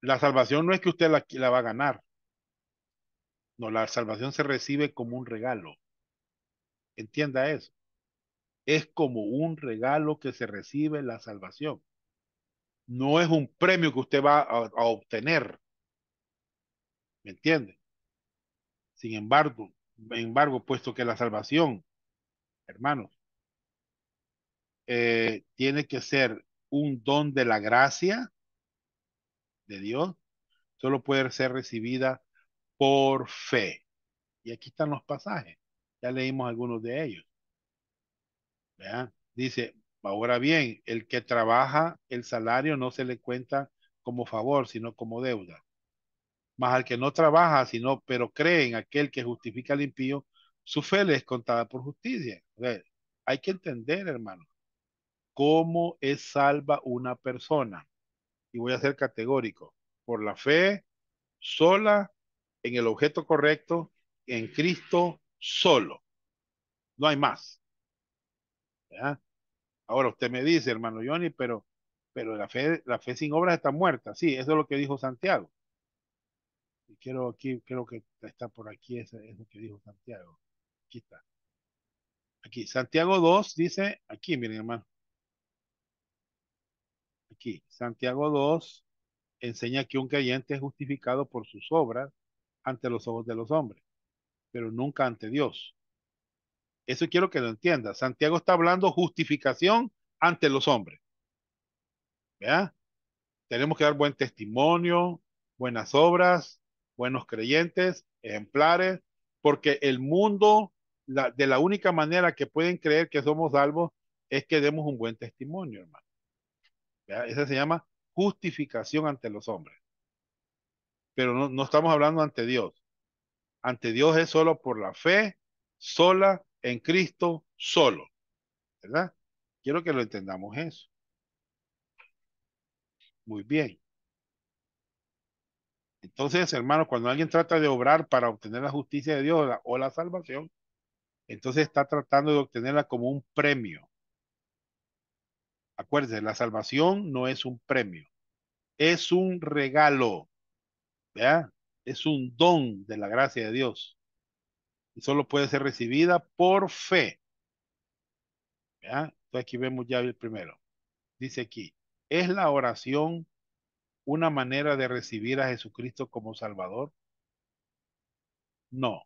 La salvación no es que usted la, la va a ganar. No, la salvación se recibe como un regalo. Entienda eso. Es como un regalo que se recibe la salvación. No es un premio que usted va a obtener. ¿Me entiende? Sin embargo, embargo, puesto que la salvación, hermanos, eh, tiene que ser un don de la gracia de Dios, solo puede ser recibida por fe. Y aquí están los pasajes. Ya leímos algunos de ellos. ¿Vean? Dice, ahora bien, el que trabaja el salario no se le cuenta como favor, sino como deuda. Más al que no trabaja, sino, pero cree en aquel que justifica al impío, su fe le es contada por justicia. hay que entender, hermano, cómo es salva una persona. Y voy a ser categórico, por la fe sola, en el objeto correcto, en Cristo solo. No hay más. Ahora usted me dice, hermano Johnny, pero, pero la, fe, la fe sin obras está muerta. Sí, eso es lo que dijo Santiago quiero aquí, creo que está por aquí, eso lo que dijo Santiago. Aquí está. Aquí, Santiago 2 dice, aquí, miren hermano. Aquí, Santiago 2 enseña que un creyente es justificado por sus obras ante los ojos de los hombres, pero nunca ante Dios. Eso quiero que lo entienda. Santiago está hablando justificación ante los hombres. ¿Vea? Tenemos que dar buen testimonio, buenas obras, buenos creyentes, ejemplares, porque el mundo, de la única manera que pueden creer que somos salvos es que demos un buen testimonio, hermano. ¿Ya? Esa se llama justificación ante los hombres. Pero no, no estamos hablando ante Dios. Ante Dios es solo por la fe, sola en Cristo, solo. ¿Verdad? Quiero que lo entendamos eso. Muy bien. Entonces, hermano, cuando alguien trata de obrar para obtener la justicia de Dios o la, salvación, entonces está tratando de obtenerla como un premio. Acuérdense, la salvación no es un premio, es un regalo, Es un don de la gracia de Dios. Y solo puede ser recibida por fe. ya Entonces aquí vemos ya el primero. Dice aquí, es la oración una manera de recibir a Jesucristo como Salvador? No,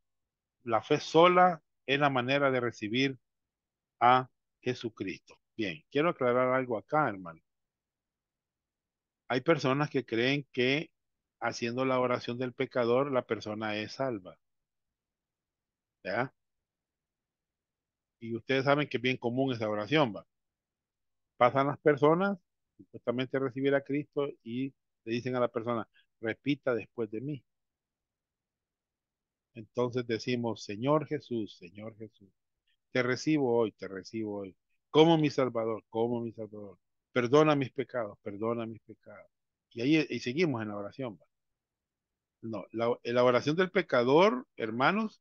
la fe sola es la manera de recibir a Jesucristo. Bien, quiero aclarar algo acá, hermano. Hay personas que creen que haciendo la oración del pecador, la persona es salva. ¿Ya? Y ustedes saben que es bien común esa oración, ¿va? Pasan las personas, supuestamente recibir a Cristo y le dicen a la persona, repita después de mí. Entonces decimos, Señor Jesús, Señor Jesús, te recibo hoy, te recibo hoy, como mi Salvador, como mi Salvador, perdona mis pecados, perdona mis pecados. Y ahí y seguimos en la oración. No, la, la oración del pecador, hermanos,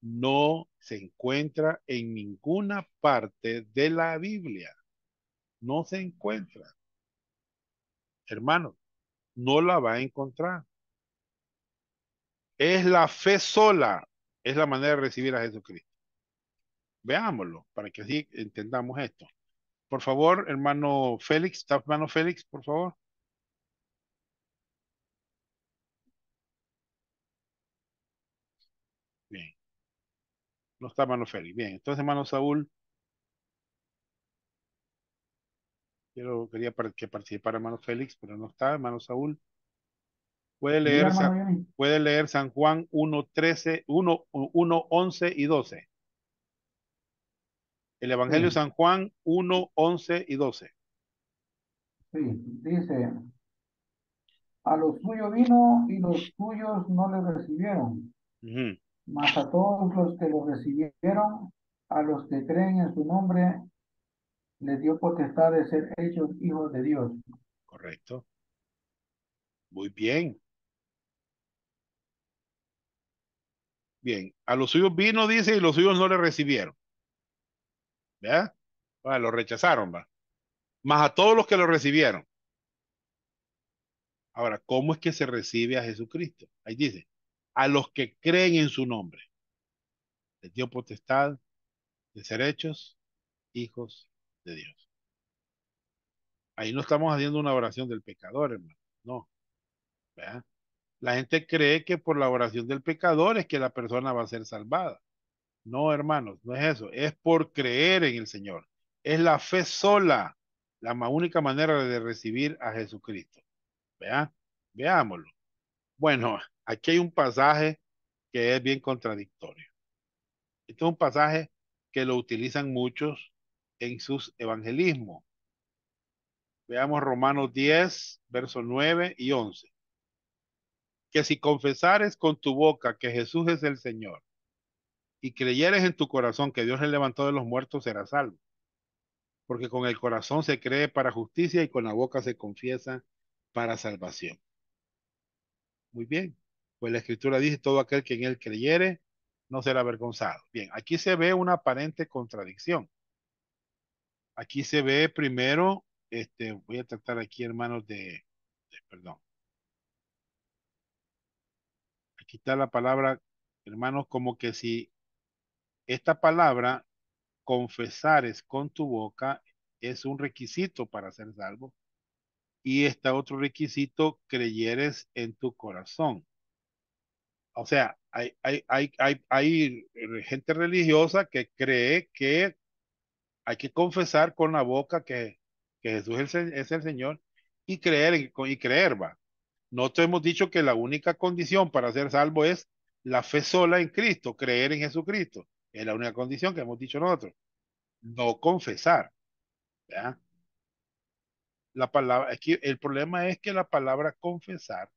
no se encuentra en ninguna parte de la Biblia. No se encuentra. Hermanos, no la va a encontrar. Es la fe sola, es la manera de recibir a Jesucristo. Veámoslo, para que así entendamos esto. Por favor, hermano Félix, está hermano Félix, por favor. Bien. No está hermano Félix. Bien, entonces hermano Saúl. Quiero, quería que participara hermano Félix, pero no está, hermano Saúl. Puede leer, San, puede leer San Juan 1, 13, 1, 11 y 12. El Evangelio San Juan 1, 11 y 12. Sí, dice, a los suyos vino y los suyos no le recibieron. Uh Mas a todos los que lo recibieron, a los que creen en su nombre, le dio potestad de ser hechos hijos de Dios. Correcto. Muy bien. Bien, a los suyos vino, dice, y los suyos no le recibieron. ¿Ya? Bueno, ah, lo rechazaron, va. Más a todos los que lo recibieron. Ahora, ¿cómo es que se recibe a Jesucristo? Ahí dice, a los que creen en su nombre. Les dio potestad de ser hechos hijos Dios. Ahí no estamos haciendo una oración del pecador, hermano. No. ¿Vean? La gente cree que por la oración del pecador es que la persona va a ser salvada. No, hermanos, no es eso. Es por creer en el Señor. Es la fe sola, la única manera de recibir a Jesucristo. ¿Vean? Veámoslo. Bueno, aquí hay un pasaje que es bien contradictorio. Este es un pasaje que lo utilizan muchos en sus evangelismos. Veamos Romanos 10, versos 9 y 11. Que si confesares con tu boca que Jesús es el Señor y creyeres en tu corazón que Dios le levantó de los muertos, serás salvo. Porque con el corazón se cree para justicia y con la boca se confiesa para salvación. Muy bien. Pues la escritura dice, todo aquel que en él creyere no será avergonzado. Bien, aquí se ve una aparente contradicción. Aquí se ve primero, este, voy a tratar aquí, hermanos, de, perdón. Aquí está la palabra, hermanos, como que si esta palabra, confesares con tu boca, es un requisito para ser salvo. Y está otro requisito, creyeres en tu corazón. O sea, hay, hay, hay, hay, gente religiosa que cree que hay que confesar con la boca que, Jesús es el, Señor y creer, y, creer, va. Nosotros hemos dicho que la única condición para ser salvo es la fe sola en Cristo, creer en Jesucristo. Es la única condición que hemos dicho nosotros. No confesar. La palabra, es el problema es que la palabra confesar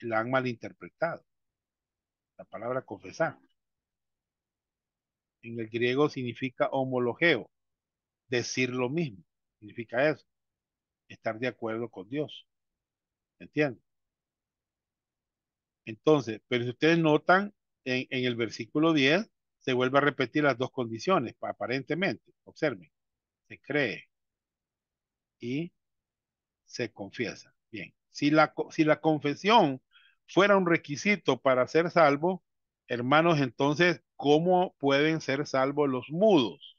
la han malinterpretado. La palabra confesar en el griego significa homologeo, decir lo mismo, significa eso, estar de acuerdo con Dios. ¿Entienden? Entonces, pero si ustedes notan, en, el versículo 10 se vuelve a repetir las dos condiciones, aparentemente, observen, se cree y se confiesa. Bien, si la, si la confesión fuera un requisito para ser salvo, Hermanos, entonces, ¿cómo pueden ser salvos los mudos?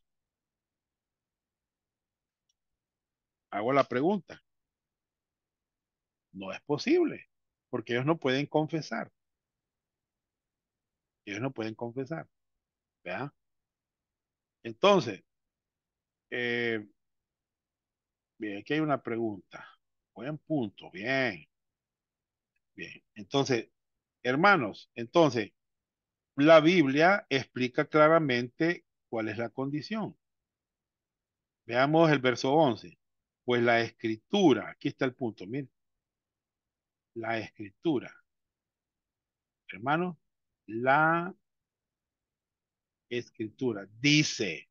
Hago la pregunta. No es posible, porque ellos no pueden confesar. Ellos no pueden confesar. ¿Verdad? Entonces, eh, aquí hay una pregunta. Buen punto, bien. Bien, entonces, hermanos, entonces, la Biblia explica claramente cuál es la condición. Veamos el verso 11. Pues la escritura, aquí está el punto, miren. La escritura. Hermano, la escritura dice,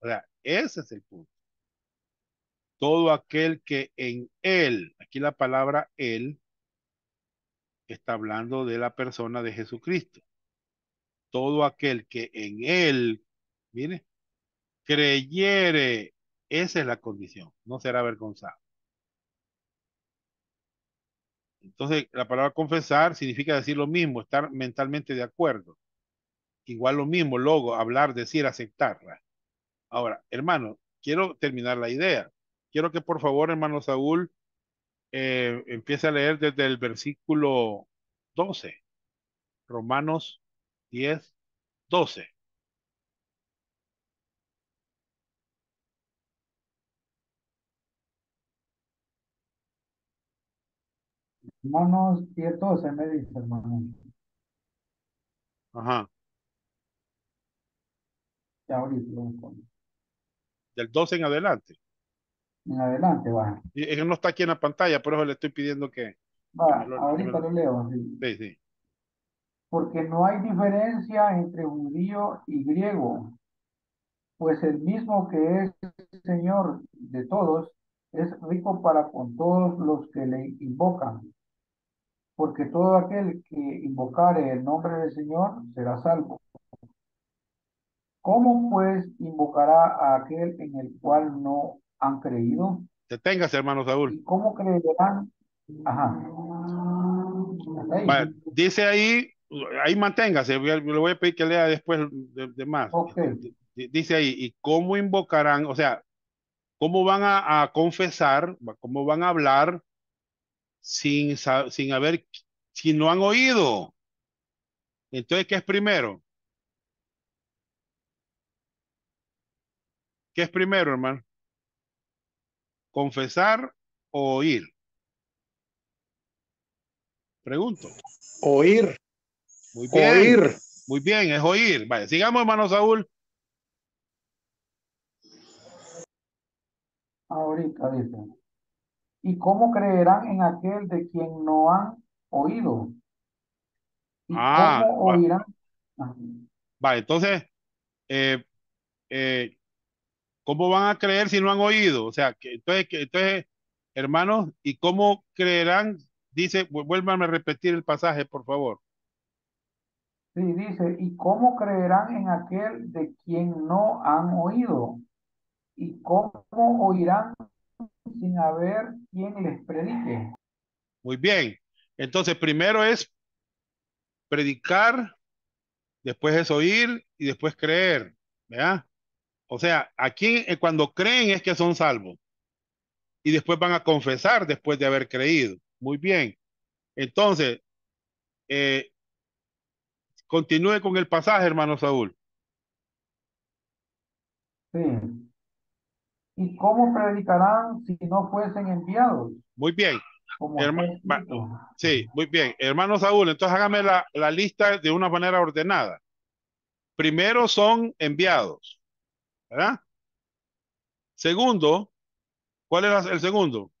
o sea, ese es el punto. Todo aquel que en él, aquí la palabra él, está hablando de la persona de Jesucristo todo aquel que en él, mire, creyere, esa es la condición, no será avergonzado. Entonces, la palabra confesar significa decir lo mismo, estar mentalmente de acuerdo. Igual lo mismo, luego, hablar, decir, aceptarla. Ahora, hermano, quiero terminar la idea. Quiero que por favor, hermano Saúl, eh, empiece a leer desde el versículo 12. Romanos 10, 12. Hermanos, 10, 12 me dice, hermano. Ajá. Ya ahorita lo encuentro. Del 12 en adelante. En adelante, va. Y, él no está aquí en la pantalla, por eso le estoy pidiendo que... Va, ahorita lo... leo. sí. sí porque no hay diferencia entre judío y griego, pues el mismo que es Señor de todos es rico para con todos los que le invocan, porque todo aquel que invocare el nombre del Señor será salvo. ¿Cómo pues invocará a aquel en el cual no han creído? Deténgase, hermano Saúl. ¿Cómo creerán? Ajá. Ahí. Dice ahí ahí manténgase, le voy a pedir que lea después de, más. Este, dice ahí, ¿y cómo invocarán? O sea, ¿cómo van a, confesar? ¿Cómo van a hablar sin, sin haber, si no han oído? Entonces, ¿qué es primero? ¿Qué es primero, hermano? ¿Confesar o oír? Pregunto. Oír. Muy bien. Oír. Muy bien, es oír. Vale, sigamos, hermano Saúl. Ahorita dice. ¿Y cómo creerán en aquel de quien no han oído? ah, cómo oirán? Ah. entonces, eh, eh, ¿cómo van a creer si no han oído? O sea, que, entonces, entonces, hermanos, ¿y cómo creerán? Dice, vuélvanme a repetir el pasaje, por favor. Sí, dice, ¿y cómo creerán en aquel de quien no han oído? ¿Y cómo oirán sin haber quien les predique? Muy bien. Entonces, primero es predicar, después es oír y después creer. ¿Verdad? O sea, aquí eh, cuando creen es que son salvos. Y después van a confesar después de haber creído. Muy bien. Entonces, eh, Continúe con el pasaje, hermano Saúl. Sí. ¿Y cómo predicarán si no fuesen enviados? Muy bien. sí, muy bien. Hermano Saúl, entonces hágame la, la lista de una manera ordenada. Primero son enviados, ¿verdad? Segundo, ¿cuál es el segundo?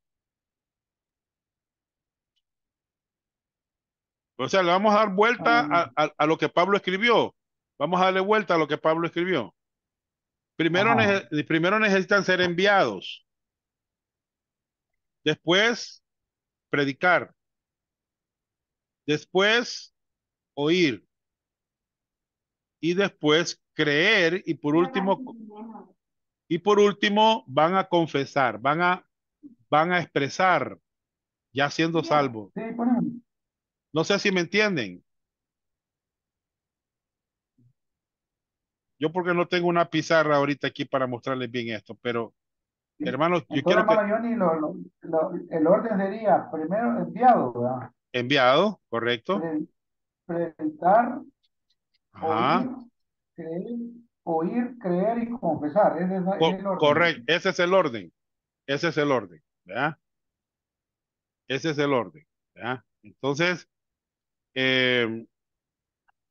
O sea, le vamos a dar vuelta ah. a, lo que Pablo escribió. Vamos a darle vuelta a lo que Pablo escribió. Primero, primero necesitan ser enviados. Después, predicar. Después, oír. Y después, creer. Y por último, y por último, van a confesar, van a, van a expresar, ya siendo salvos. Sí, no sé si me entienden. Yo porque no tengo una pizarra ahorita aquí para mostrarles bien esto, pero hermanos, yo quiero el orden sería primero enviado, ¿verdad? Enviado, correcto. presentar, Oír, creer, oír, creer y confesar. Ese es, el orden. Correcto, ese es el orden. Ese es el orden, ¿verdad? Ese es el orden, ¿verdad? Entonces, eh,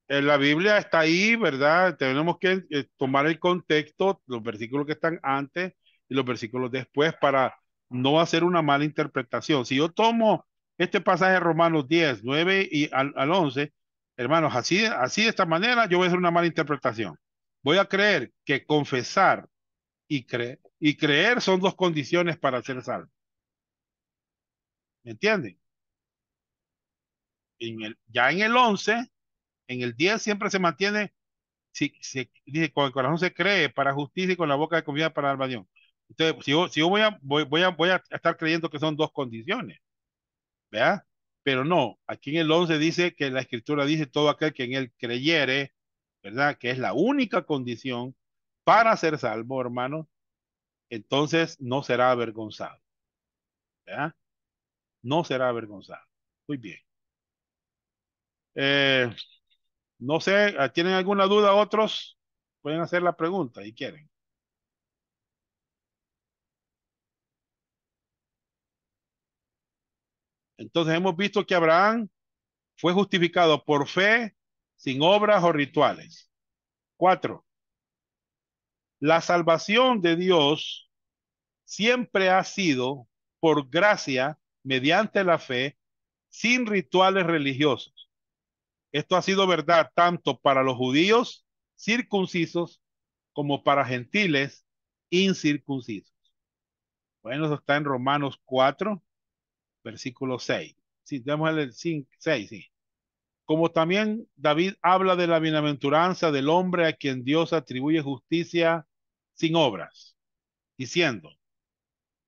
en la Biblia está ahí, ¿verdad? Tenemos que eh, tomar el contexto, los versículos que están antes y los versículos después para no hacer una mala interpretación. Si yo tomo este pasaje de Romanos 10, 9 y al, 11, hermanos, así, así de esta manera yo voy a hacer una mala interpretación. Voy a creer que confesar y, y creer son dos condiciones para ser salvo. ¿Me entienden? en el, ya en el 11, en el 10 siempre se mantiene, si, se, dice, con el corazón se cree para justicia y con la boca de comida para salvación. Entonces, si yo, si yo voy, a, voy, a, voy a estar creyendo que son dos condiciones, ¿verdad? Pero no, aquí en el 11 dice que la escritura dice todo aquel que en él creyere, ¿verdad? Que es la única condición para ser salvo, hermano, entonces no será avergonzado. ¿verdad? No será avergonzado. Muy bien. Eh, no sé, ¿tienen alguna duda otros? Pueden hacer la pregunta y quieren. Entonces hemos visto que Abraham fue justificado por fe, sin obras o rituales. Cuatro. La salvación de Dios siempre ha sido por gracia mediante la fe, sin rituales religiosos. Esto ha sido verdad tanto para los judíos circuncisos como para gentiles incircuncisos. Bueno, eso está en Romanos 4, versículo 6. Sí, démosle el 6, sí. Como también David habla de la bienaventuranza del hombre a quien Dios atribuye justicia sin obras, diciendo,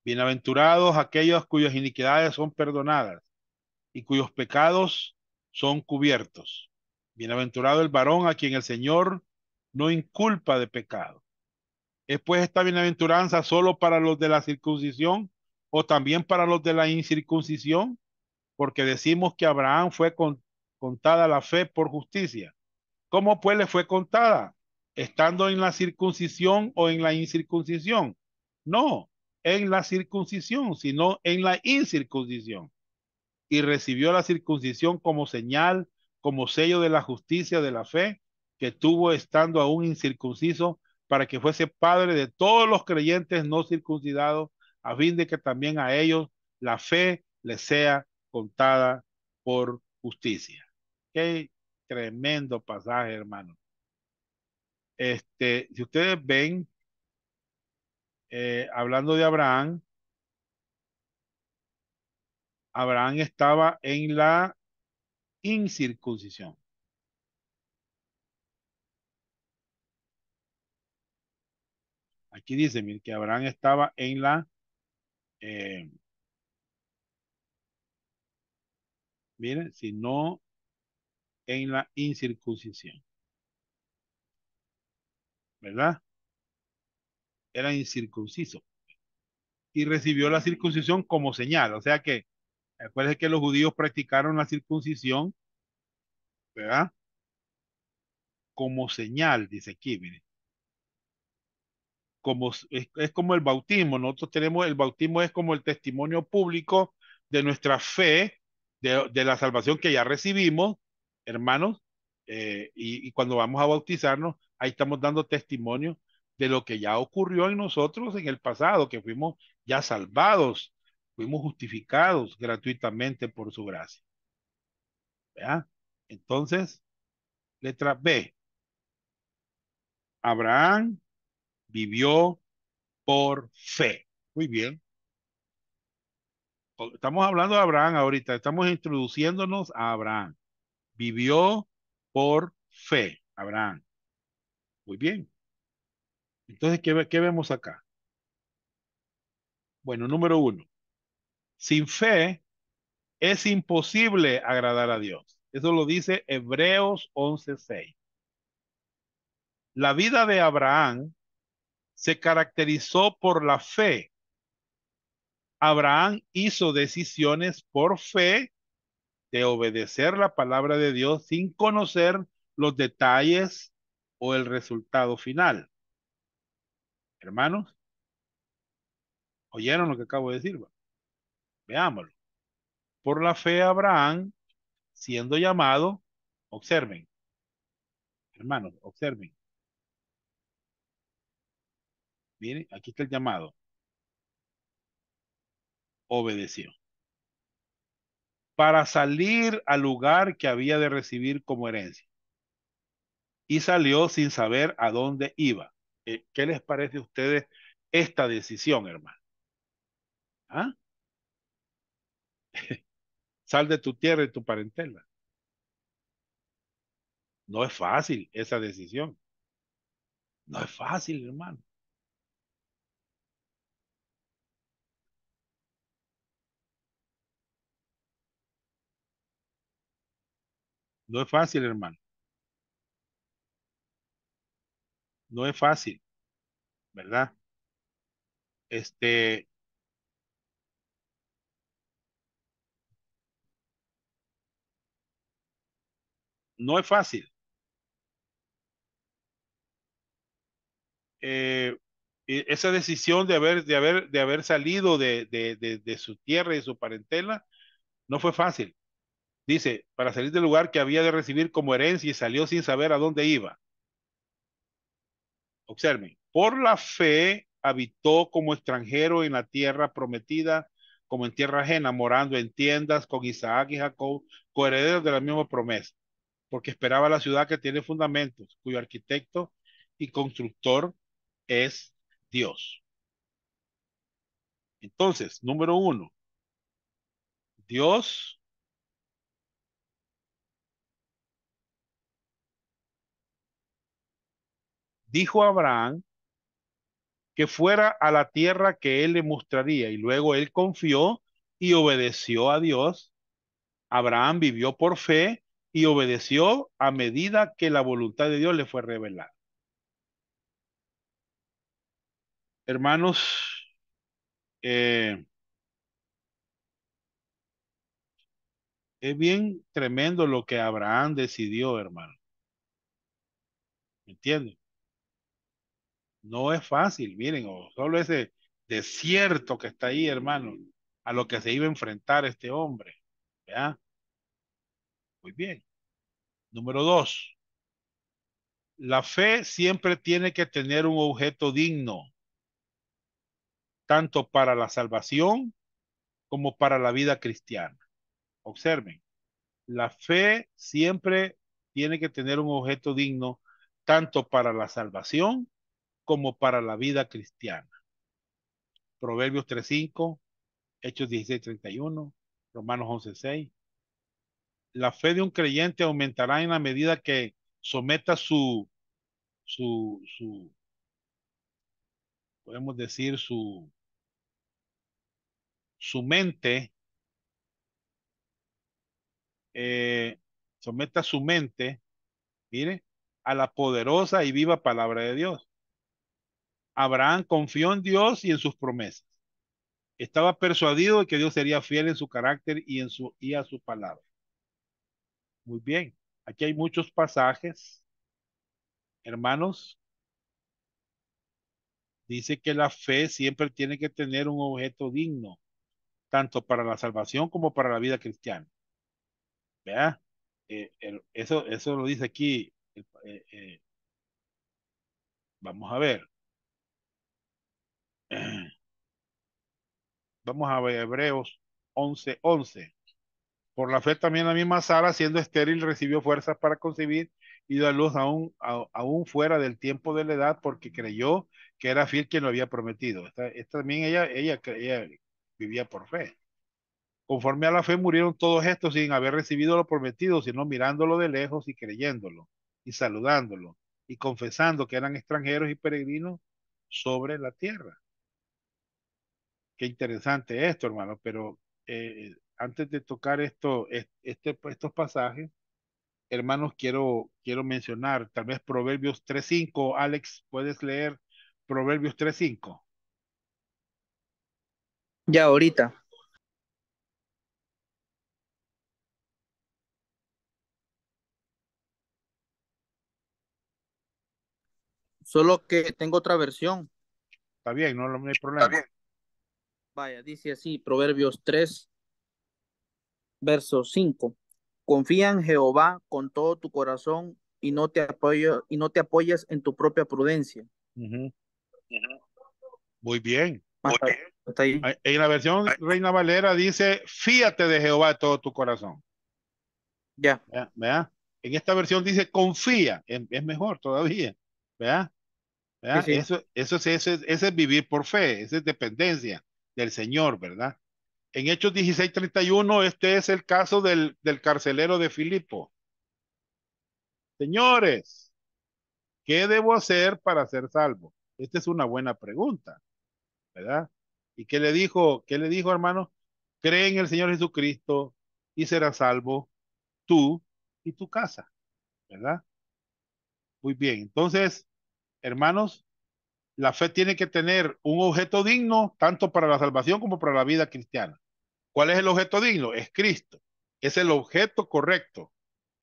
bienaventurados aquellos cuyas iniquidades son perdonadas y cuyos pecados son cubiertos. Bienaventurado el varón a quien el Señor no inculpa de pecado. ¿Es pues esta bienaventuranza solo para los de la circuncisión o también para los de la incircuncisión? Porque decimos que Abraham fue contada la fe por justicia. ¿Cómo pues le fue contada? ¿Estando en la circuncisión o en la incircuncisión? No, en la circuncisión, sino en la incircuncisión y recibió la circuncisión como señal, como sello de la justicia de la fe que tuvo estando aún incircunciso para que fuese padre de todos los creyentes no circuncidados, a fin de que también a ellos la fe les sea contada por justicia. Qué tremendo pasaje, hermano. Este, si ustedes ven, eh, hablando de Abraham, Abraham estaba en la incircuncisión. Aquí dice, mire, que Abraham estaba en la... Eh, si sino en la incircuncisión. ¿Verdad? Era incircunciso. Y recibió la circuncisión como señal. O sea que Acuérdense que los judíos practicaron la circuncisión, ¿verdad? Como señal, dice aquí, mire. Como, es, como el bautismo. Nosotros tenemos, el bautismo es como el testimonio público de nuestra fe, de, la salvación que ya recibimos, hermanos, eh, y, y, cuando vamos a bautizarnos, ahí estamos dando testimonio de lo que ya ocurrió en nosotros en el pasado, que fuimos ya salvados Fuimos justificados gratuitamente por su gracia. ¿Vean? Entonces, letra B. Abraham vivió por fe. Muy bien. Estamos hablando de Abraham ahorita, estamos introduciéndonos a Abraham. Vivió por fe, Abraham. Muy bien. Entonces, ¿qué, qué vemos acá? Bueno, número uno. Sin fe es imposible agradar a Dios. Eso lo dice Hebreos 11:6. La vida de Abraham se caracterizó por la fe. Abraham hizo decisiones por fe de obedecer la palabra de Dios sin conocer los detalles o el resultado final. Hermanos, ¿oyeron lo que acabo de decir? Veámoslo. Por la fe Abraham, siendo llamado, observen, hermanos, observen. Miren, aquí está el llamado. Obedeció. Para salir al lugar que había de recibir como herencia. Y salió sin saber a dónde iba. Eh, ¿Qué les parece a ustedes esta decisión, hermano? ¿Ah? <laughs> Sal de tu tierra y tu parentela. No es fácil esa decisión. No es fácil, hermano. No es fácil, hermano. No es fácil, ¿verdad? Este, No es fácil. Eh, e, esa decisión de haber, de haber, de haber salido de, su tierra y su parentela no fue fácil. Dice, para salir del lugar que había de recibir como herencia y salió sin saber a dónde iba. Observen, por la fe habitó como extranjero en la tierra prometida, como en tierra ajena, morando en tiendas con Isaac y Jacob, coherederos de la misma promesa porque esperaba la ciudad que tiene fundamentos, cuyo arquitecto y constructor es Dios. Entonces, número uno, Dios dijo a Abraham que fuera a la tierra que él le mostraría y luego él confió y obedeció a Dios. Abraham vivió por fe y obedeció a medida que la voluntad de Dios le fue revelada. Hermanos, eh, es bien tremendo lo que Abraham decidió, hermano. ¿Me entienden? No es fácil, miren, o solo ese desierto que está ahí, hermano, a lo que se iba a enfrentar este hombre. ¿ya? Muy bien. Número dos. La fe siempre tiene que tener un objeto digno, tanto para la salvación como para la vida cristiana. Observen, la fe siempre tiene que tener un objeto digno, tanto para la salvación como para la vida cristiana. Proverbios 3.5, Hechos 16.31, Romanos 11.6, la fe de un creyente aumentará en la medida que someta su, su, su, podemos decir, su, su mente, eh, someta su mente, mire, a la poderosa y viva palabra de Dios. Abraham confió en Dios y en sus promesas. Estaba persuadido de que Dios sería fiel en su carácter y, en su, y a su palabra. Muy bien. Aquí hay muchos pasajes. Hermanos, dice que la fe siempre tiene que tener un objeto digno, tanto para la salvación como para la vida cristiana. ¿Vea? Eh, eso, eso lo dice aquí. Eh, eh, vamos a ver. <clears throat> Vamos a ver Hebreos 11:11. once por la fe también la misma Sara, siendo estéril, recibió fuerzas para concebir y dar luz aún, aún fuera del tiempo de la edad porque creyó que era fiel quien lo había prometido. Esta, también ella, ella, ella vivía por fe. Conforme a la fe murieron todos estos sin haber recibido lo prometido, sino mirándolo de lejos y creyéndolo y saludándolo y confesando que eran extranjeros y peregrinos sobre la tierra. Qué interesante esto, hermano, pero eh, antes de tocar esto, este, estos pasajes, hermanos, quiero, quiero mencionar, tal vez Proverbios 3.5, Alex, ¿puedes leer Proverbios 3.5? Ya, ahorita. Solo que tengo otra versión. Está bien, no, hay problema. Vaya, dice así, Proverbios 3, verso 5. Confía en Jehová con todo tu corazón y no te, apoyo, y no te apoyes en tu propia prudencia. Muy bien. Ah, en la versión Reina Valera dice, fíate de Jehová de todo tu corazón. Ya. En esta versión dice, confía. Es mejor todavía. ¿Vea? Eso, es, ese, es vivir por fe, esa es dependencia del Señor, ¿verdad? En Hechos 16:31, este es el caso del, del carcelero de Filipo. Señores, ¿qué debo hacer para ser salvo? Esta es una buena pregunta, ¿verdad? ¿Y qué le dijo, qué le dijo, hermano? Cree en el Señor Jesucristo y será salvo tú y tu casa, ¿verdad? Muy bien, entonces, hermanos, la fe tiene que tener un objeto digno tanto para la salvación como para la vida cristiana. ¿Cuál es el objeto digno? Es Cristo. Es el objeto correcto.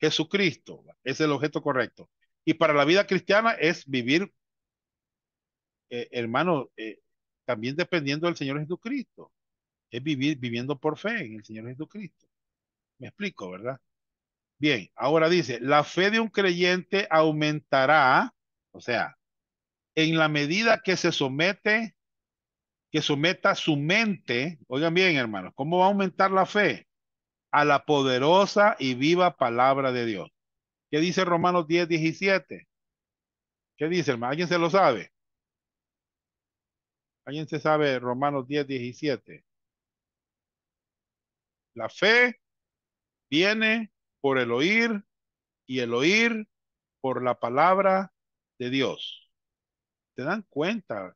Jesucristo es el objeto correcto. Y para la vida cristiana es vivir, eh, hermano, eh, también dependiendo del Señor Jesucristo. Es vivir viviendo por fe en el Señor Jesucristo. Me explico, ¿verdad? Bien, ahora dice, la fe de un creyente aumentará, o sea, en la medida que se somete que someta su mente, oigan bien hermanos, ¿cómo va a aumentar la fe? A la poderosa y viva palabra de Dios. ¿Qué dice Romanos 10, 17? ¿Qué dice hermano? ¿Alguien se lo sabe? ¿Alguien se sabe Romanos 10, 17? La fe viene por el oír y el oír por la palabra de Dios. te dan cuenta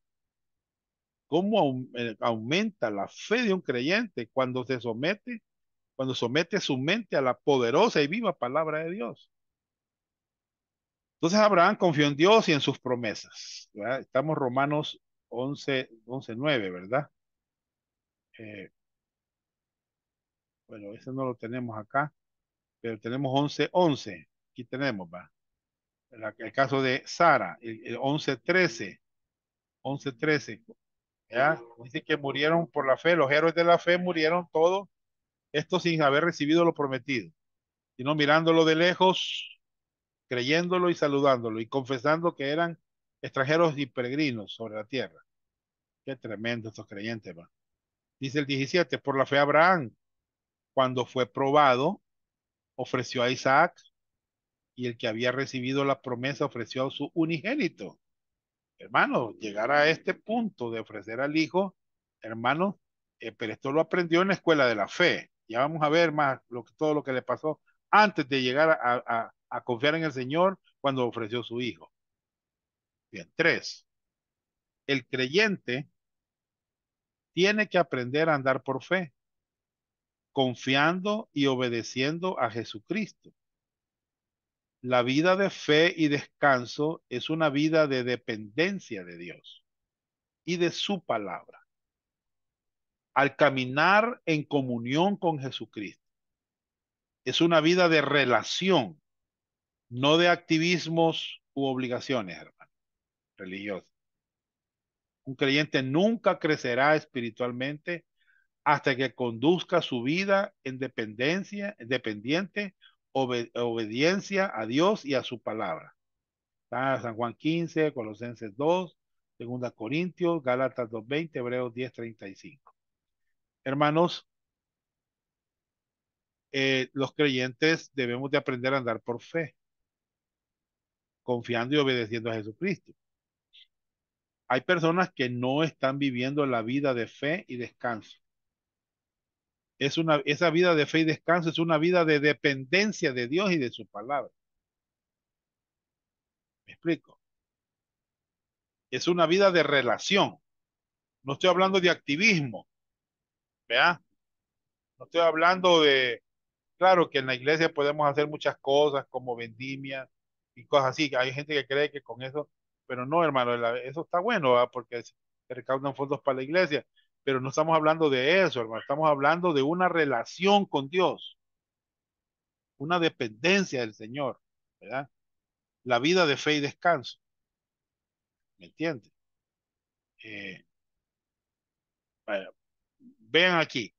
cómo eh, aumenta la fe de un creyente cuando se somete, cuando somete su mente a la poderosa y viva palabra de Dios. Entonces Abraham confió en Dios y en sus promesas. ¿verdad? Estamos Romanos 11, 11 9, ¿verdad? Eh, bueno, ese no lo tenemos acá, pero tenemos 11, 11. Aquí tenemos, va. El, el caso de Sara, el 11, 13. 11, 13. ¿ya? Dice que murieron por la fe, los héroes de la fe murieron todos, esto sin haber recibido lo prometido, sino mirándolo de lejos, creyéndolo y saludándolo y confesando que eran extranjeros y peregrinos sobre la tierra. Qué tremendo estos creyentes, va. Dice el 17, por la fe Abraham, cuando fue probado, ofreció a Isaac y el que había recibido la promesa ofreció a su unigénito Hermano, llegar a este punto de ofrecer al hijo, hermano, eh, pero esto lo aprendió en la escuela de la fe. Ya vamos a ver más lo que, todo lo que le pasó antes de llegar a confiar en el Señor cuando ofreció su hijo. Bien, tres. El creyente tiene que aprender a andar por fe, confiando y obedeciendo a Jesucristo la vida de fe y descanso es una vida de dependencia de Dios y de su palabra. Al caminar en comunión con Jesucristo, es una vida de relación, no de activismos u obligaciones, hermano, religiosas. Un creyente nunca crecerá espiritualmente hasta que conduzca su vida en dependencia, dependiente obediencia a Dios y a su palabra. San Juan 15, Colosenses 2, 2 Corintios, Gálatas 2.20, Hebreos 10.35. Hermanos, eh, los creyentes debemos de aprender a andar por fe, confiando y obedeciendo a Jesucristo. Hay personas que no están viviendo la vida de fe y descanso es una, esa vida de fe y descanso es una vida de dependencia de Dios y de su palabra. ¿Me explico? Es una vida de relación. No estoy hablando de activismo. ¿Vea? No estoy hablando de... Claro que en la iglesia podemos hacer muchas cosas como vendimia y cosas así. Hay gente que cree que con eso... Pero no, hermano, eso está bueno, porque se recaudan fondos para la iglesia pero no estamos hablando de eso, hermano. Estamos hablando de una relación con Dios. Una dependencia del Señor, ¿verdad? La vida de fe y descanso. ¿Me entiendes? Eh, vean aquí.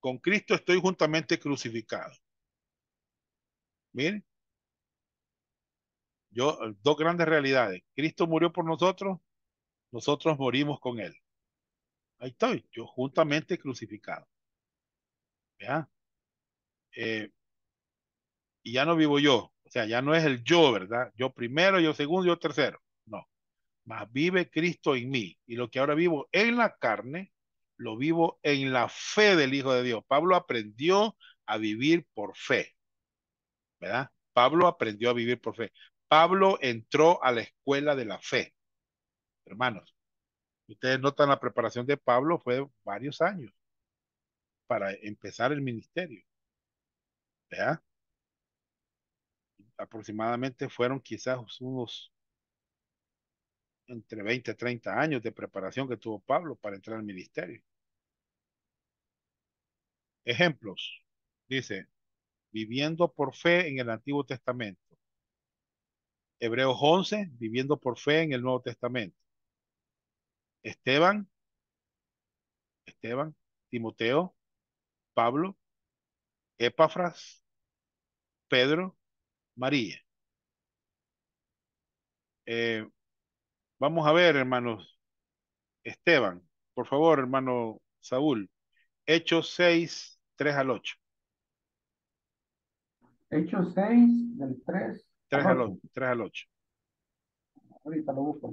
Con Cristo estoy juntamente crucificado. Miren. Yo, dos grandes realidades. Cristo murió por nosotros, nosotros morimos con Él. Ahí estoy, yo juntamente crucificado. ¿Ya? Eh, y ya no vivo yo. O sea, ya no es el yo, ¿verdad? Yo primero, yo segundo, yo tercero. No. Mas vive Cristo en mí. Y lo que ahora vivo en la carne, lo vivo en la fe del Hijo de Dios. Pablo aprendió a vivir por fe. ¿Verdad? Pablo aprendió a vivir por fe. Pablo entró a la escuela de la fe. Hermanos, Ustedes notan la preparación de Pablo fue varios años para empezar el ministerio. ¿Ya? Aproximadamente fueron quizás unos entre 20 y 30 años de preparación que tuvo Pablo para entrar al ministerio. Ejemplos. Dice, viviendo por fe en el Antiguo Testamento. Hebreos 11, viviendo por fe en el Nuevo Testamento. Esteban, Esteban, Timoteo, Pablo, Epafras, Pedro, María. Eh, vamos a ver, hermanos. Esteban, por favor, hermano Saúl. Hechos 6, 3 al 8. Hechos 6, del 3. al 8. Ahorita lo busco.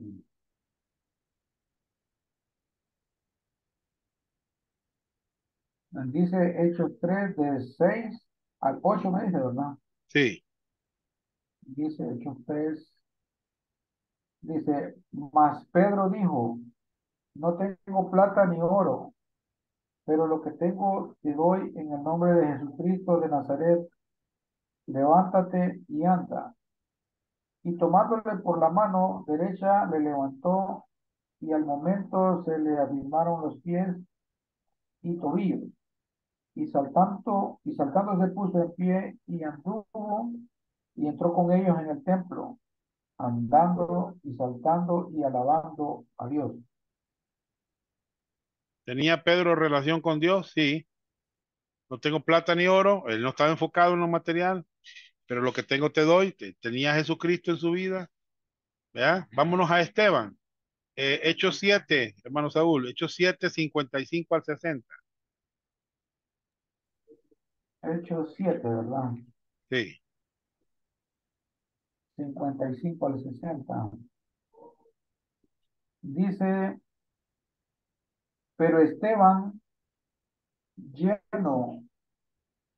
Dice Hechos 3 de 6 al 8 me dice, ¿verdad? Sí. Dice Hechos 3. Dice, mas Pedro dijo, no tengo plata ni oro, pero lo que tengo te doy en el nombre de Jesucristo de Nazaret. Levántate y anda. Y tomándole por la mano derecha, le levantó y al momento se le afirmaron los pies y tobillos y saltando, y saltando se puso en pie y anduvo y entró con ellos en el templo, andando y saltando y alabando a Dios. ¿Tenía Pedro relación con Dios? Sí. No tengo plata ni oro, él no estaba enfocado en lo material, pero lo que tengo te doy. Tenía Jesucristo en su vida. ¿Vea? Vámonos a Esteban. Eh, Hechos 7, hermano Saúl, Hechos 7, 55 al 60. Hechos hecho 7, ¿verdad? Sí. 55 al 60. Dice, pero Esteban, lleno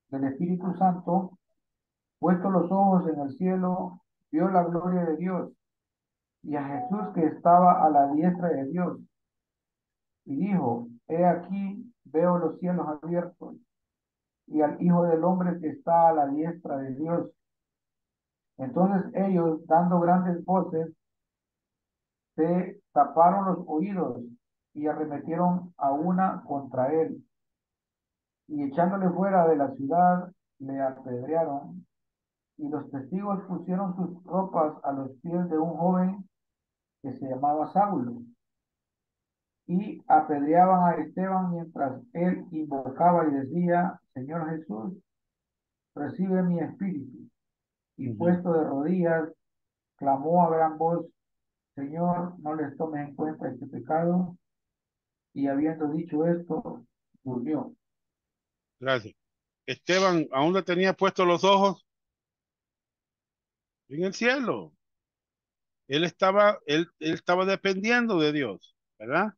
del Espíritu Santo, puesto los ojos en el cielo, vio la gloria de Dios y a Jesús que estaba a la diestra de Dios. Y dijo, he aquí, veo los cielos abiertos y al Hijo del Hombre que está a la diestra de Dios. Entonces ellos, dando grandes voces, se taparon los oídos y arremetieron a una contra él. Y echándole fuera de la ciudad, le apedrearon. Y los testigos pusieron sus ropas a los pies de un joven que se llamaba Saulo. Y apedreaban a Esteban mientras él invocaba y decía, Señor Jesús, recibe mi espíritu. Y puesto de rodillas, clamó a gran voz, Señor, no les tomes en cuenta este pecado. Y habiendo dicho esto, murió. Gracias. Esteban, ¿aún le tenía puestos los ojos? En el cielo. Él estaba, él, él estaba dependiendo de Dios, ¿verdad?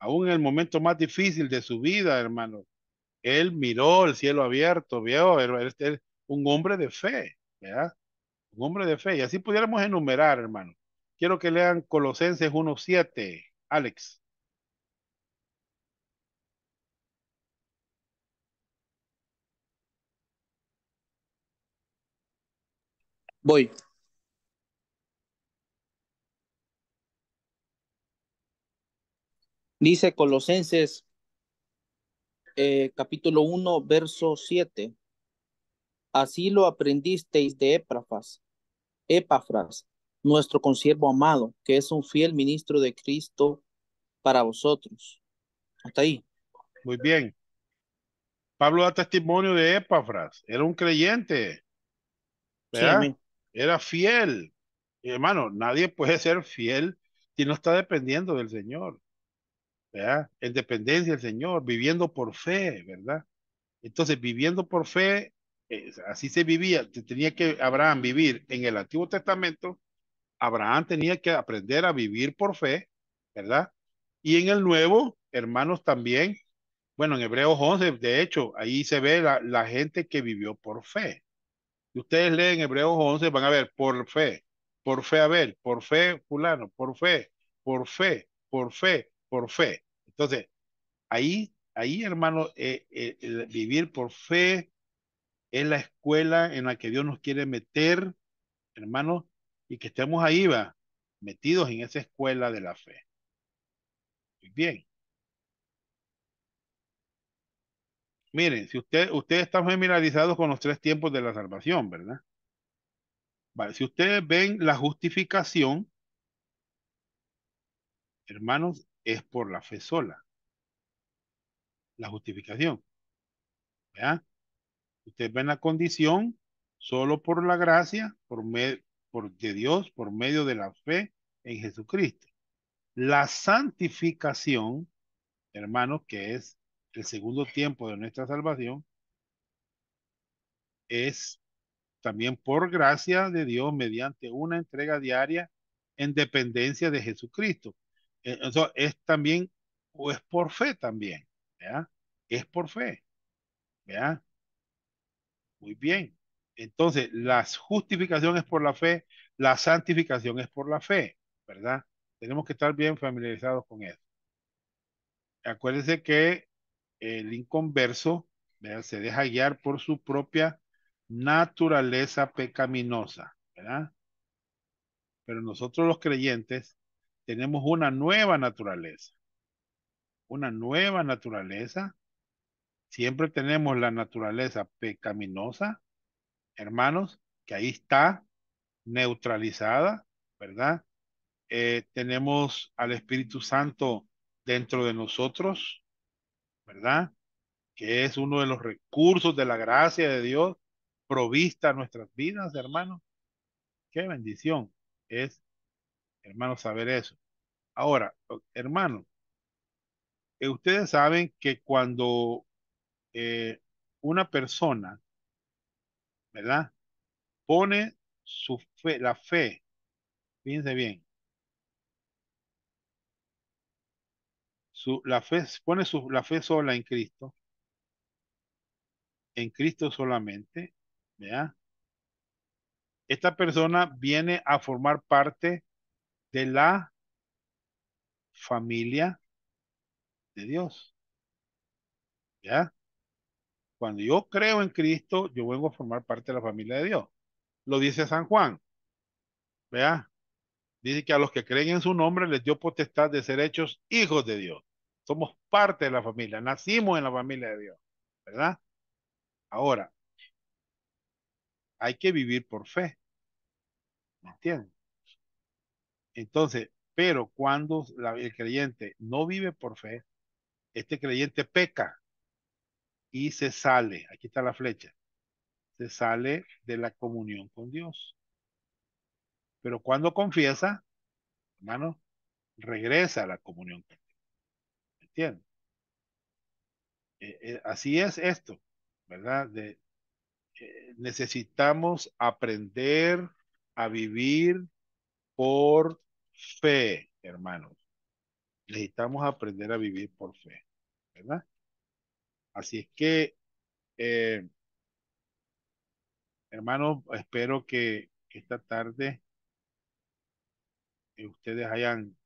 Aún en el momento más difícil de su vida, hermano, él miró el cielo abierto, vio, él, es un hombre de fe, ¿verdad? Un hombre de fe. Y así pudiéramos enumerar, hermano. Quiero que lean Colosenses 1.7, Alex. Voy. Dice Colosenses eh, capítulo 1, verso 7. Así lo aprendisteis de Epafras, Epafras, nuestro consiervo amado, que es un fiel ministro de Cristo para vosotros. Hasta ahí. Muy bien. Pablo da testimonio de Epafras. Era un creyente. Era fiel. hermano, nadie puede ser fiel si no está dependiendo del Señor. ¿verdad? En dependencia del Señor, viviendo por fe, ¿verdad? Entonces, viviendo por fe, así se vivía, tenía que Abraham vivir en el Antiguo Testamento, Abraham tenía que aprender a vivir por fe, ¿verdad? Y en el Nuevo, hermanos, también, bueno, en Hebreos 11, de hecho, ahí se ve la, la gente que vivió por fe. Si ustedes leen Hebreos 11, van a ver por fe, por fe Abel, por fe fulano, por fe, por fe, por fe, por fe. Entonces, ahí, ahí hermano, eh, eh, vivir por fe es la escuela en la que Dios nos quiere meter, hermano, y que estemos ahí, va, metidos en esa escuela de la fe. Muy bien. Miren, si usted, ustedes están familiarizados con los tres tiempos de la salvación, ¿verdad? Vale, si ustedes ven la justificación, hermanos, es por la fe sola. La justificación. ¿Ya? Ustedes ven la condición solo por la gracia, por, por de Dios, por medio de la fe en Jesucristo. La santificación, hermanos, que es el segundo tiempo de nuestra salvación, es también por gracia de Dios mediante una entrega diaria en dependencia de Jesucristo. Entonces, eh, es también, o es por fe también, ¿ya? Es por fe, ¿ya? Muy bien. Entonces, la justificación es por la fe, la santificación es por la fe, ¿verdad? Tenemos que estar bien familiarizados con eso. Acuérdense que el inconverso ¿verdad? se deja guiar por su propia naturaleza pecaminosa, ¿verdad? Pero nosotros los creyentes tenemos una nueva naturaleza. Una nueva naturaleza. Siempre tenemos la naturaleza pecaminosa, hermanos, que ahí está neutralizada, ¿verdad? Eh, tenemos al Espíritu Santo dentro de nosotros, ¿verdad? Que es uno de los recursos de la gracia de Dios provista a nuestras vidas, hermanos. Qué bendición es hermano, saber eso. Ahora, hermano, eh, ustedes saben que cuando eh, una persona, ¿verdad? Pone su fe, la fe, fíjense bien, su, la fe, pone su, la fe sola en Cristo, en Cristo solamente, ¿verdad? Esta persona viene a formar parte de la familia de Dios. ¿Ya? Cuando yo creo en Cristo, yo vengo a formar parte de la familia de Dios. Lo dice San Juan. ¿Vea? Dice que a los que creen en su nombre les dio potestad de ser hechos hijos de Dios. Somos parte de la familia, nacimos en la familia de Dios, ¿verdad? Ahora, hay que vivir por fe. ¿Me entiendes? Entonces, pero cuando el creyente no vive por fe, este creyente peca y se sale, aquí está la flecha, se sale de la comunión con Dios. Pero cuando confiesa, hermano, regresa a la comunión con Dios. Eh, eh, así es esto, ¿verdad? Eh, necesitamos aprender a vivir por fe, hermanos. Necesitamos aprender a vivir por fe, ¿verdad? Así es que, eh, hermanos, espero que esta tarde eh, ustedes hayan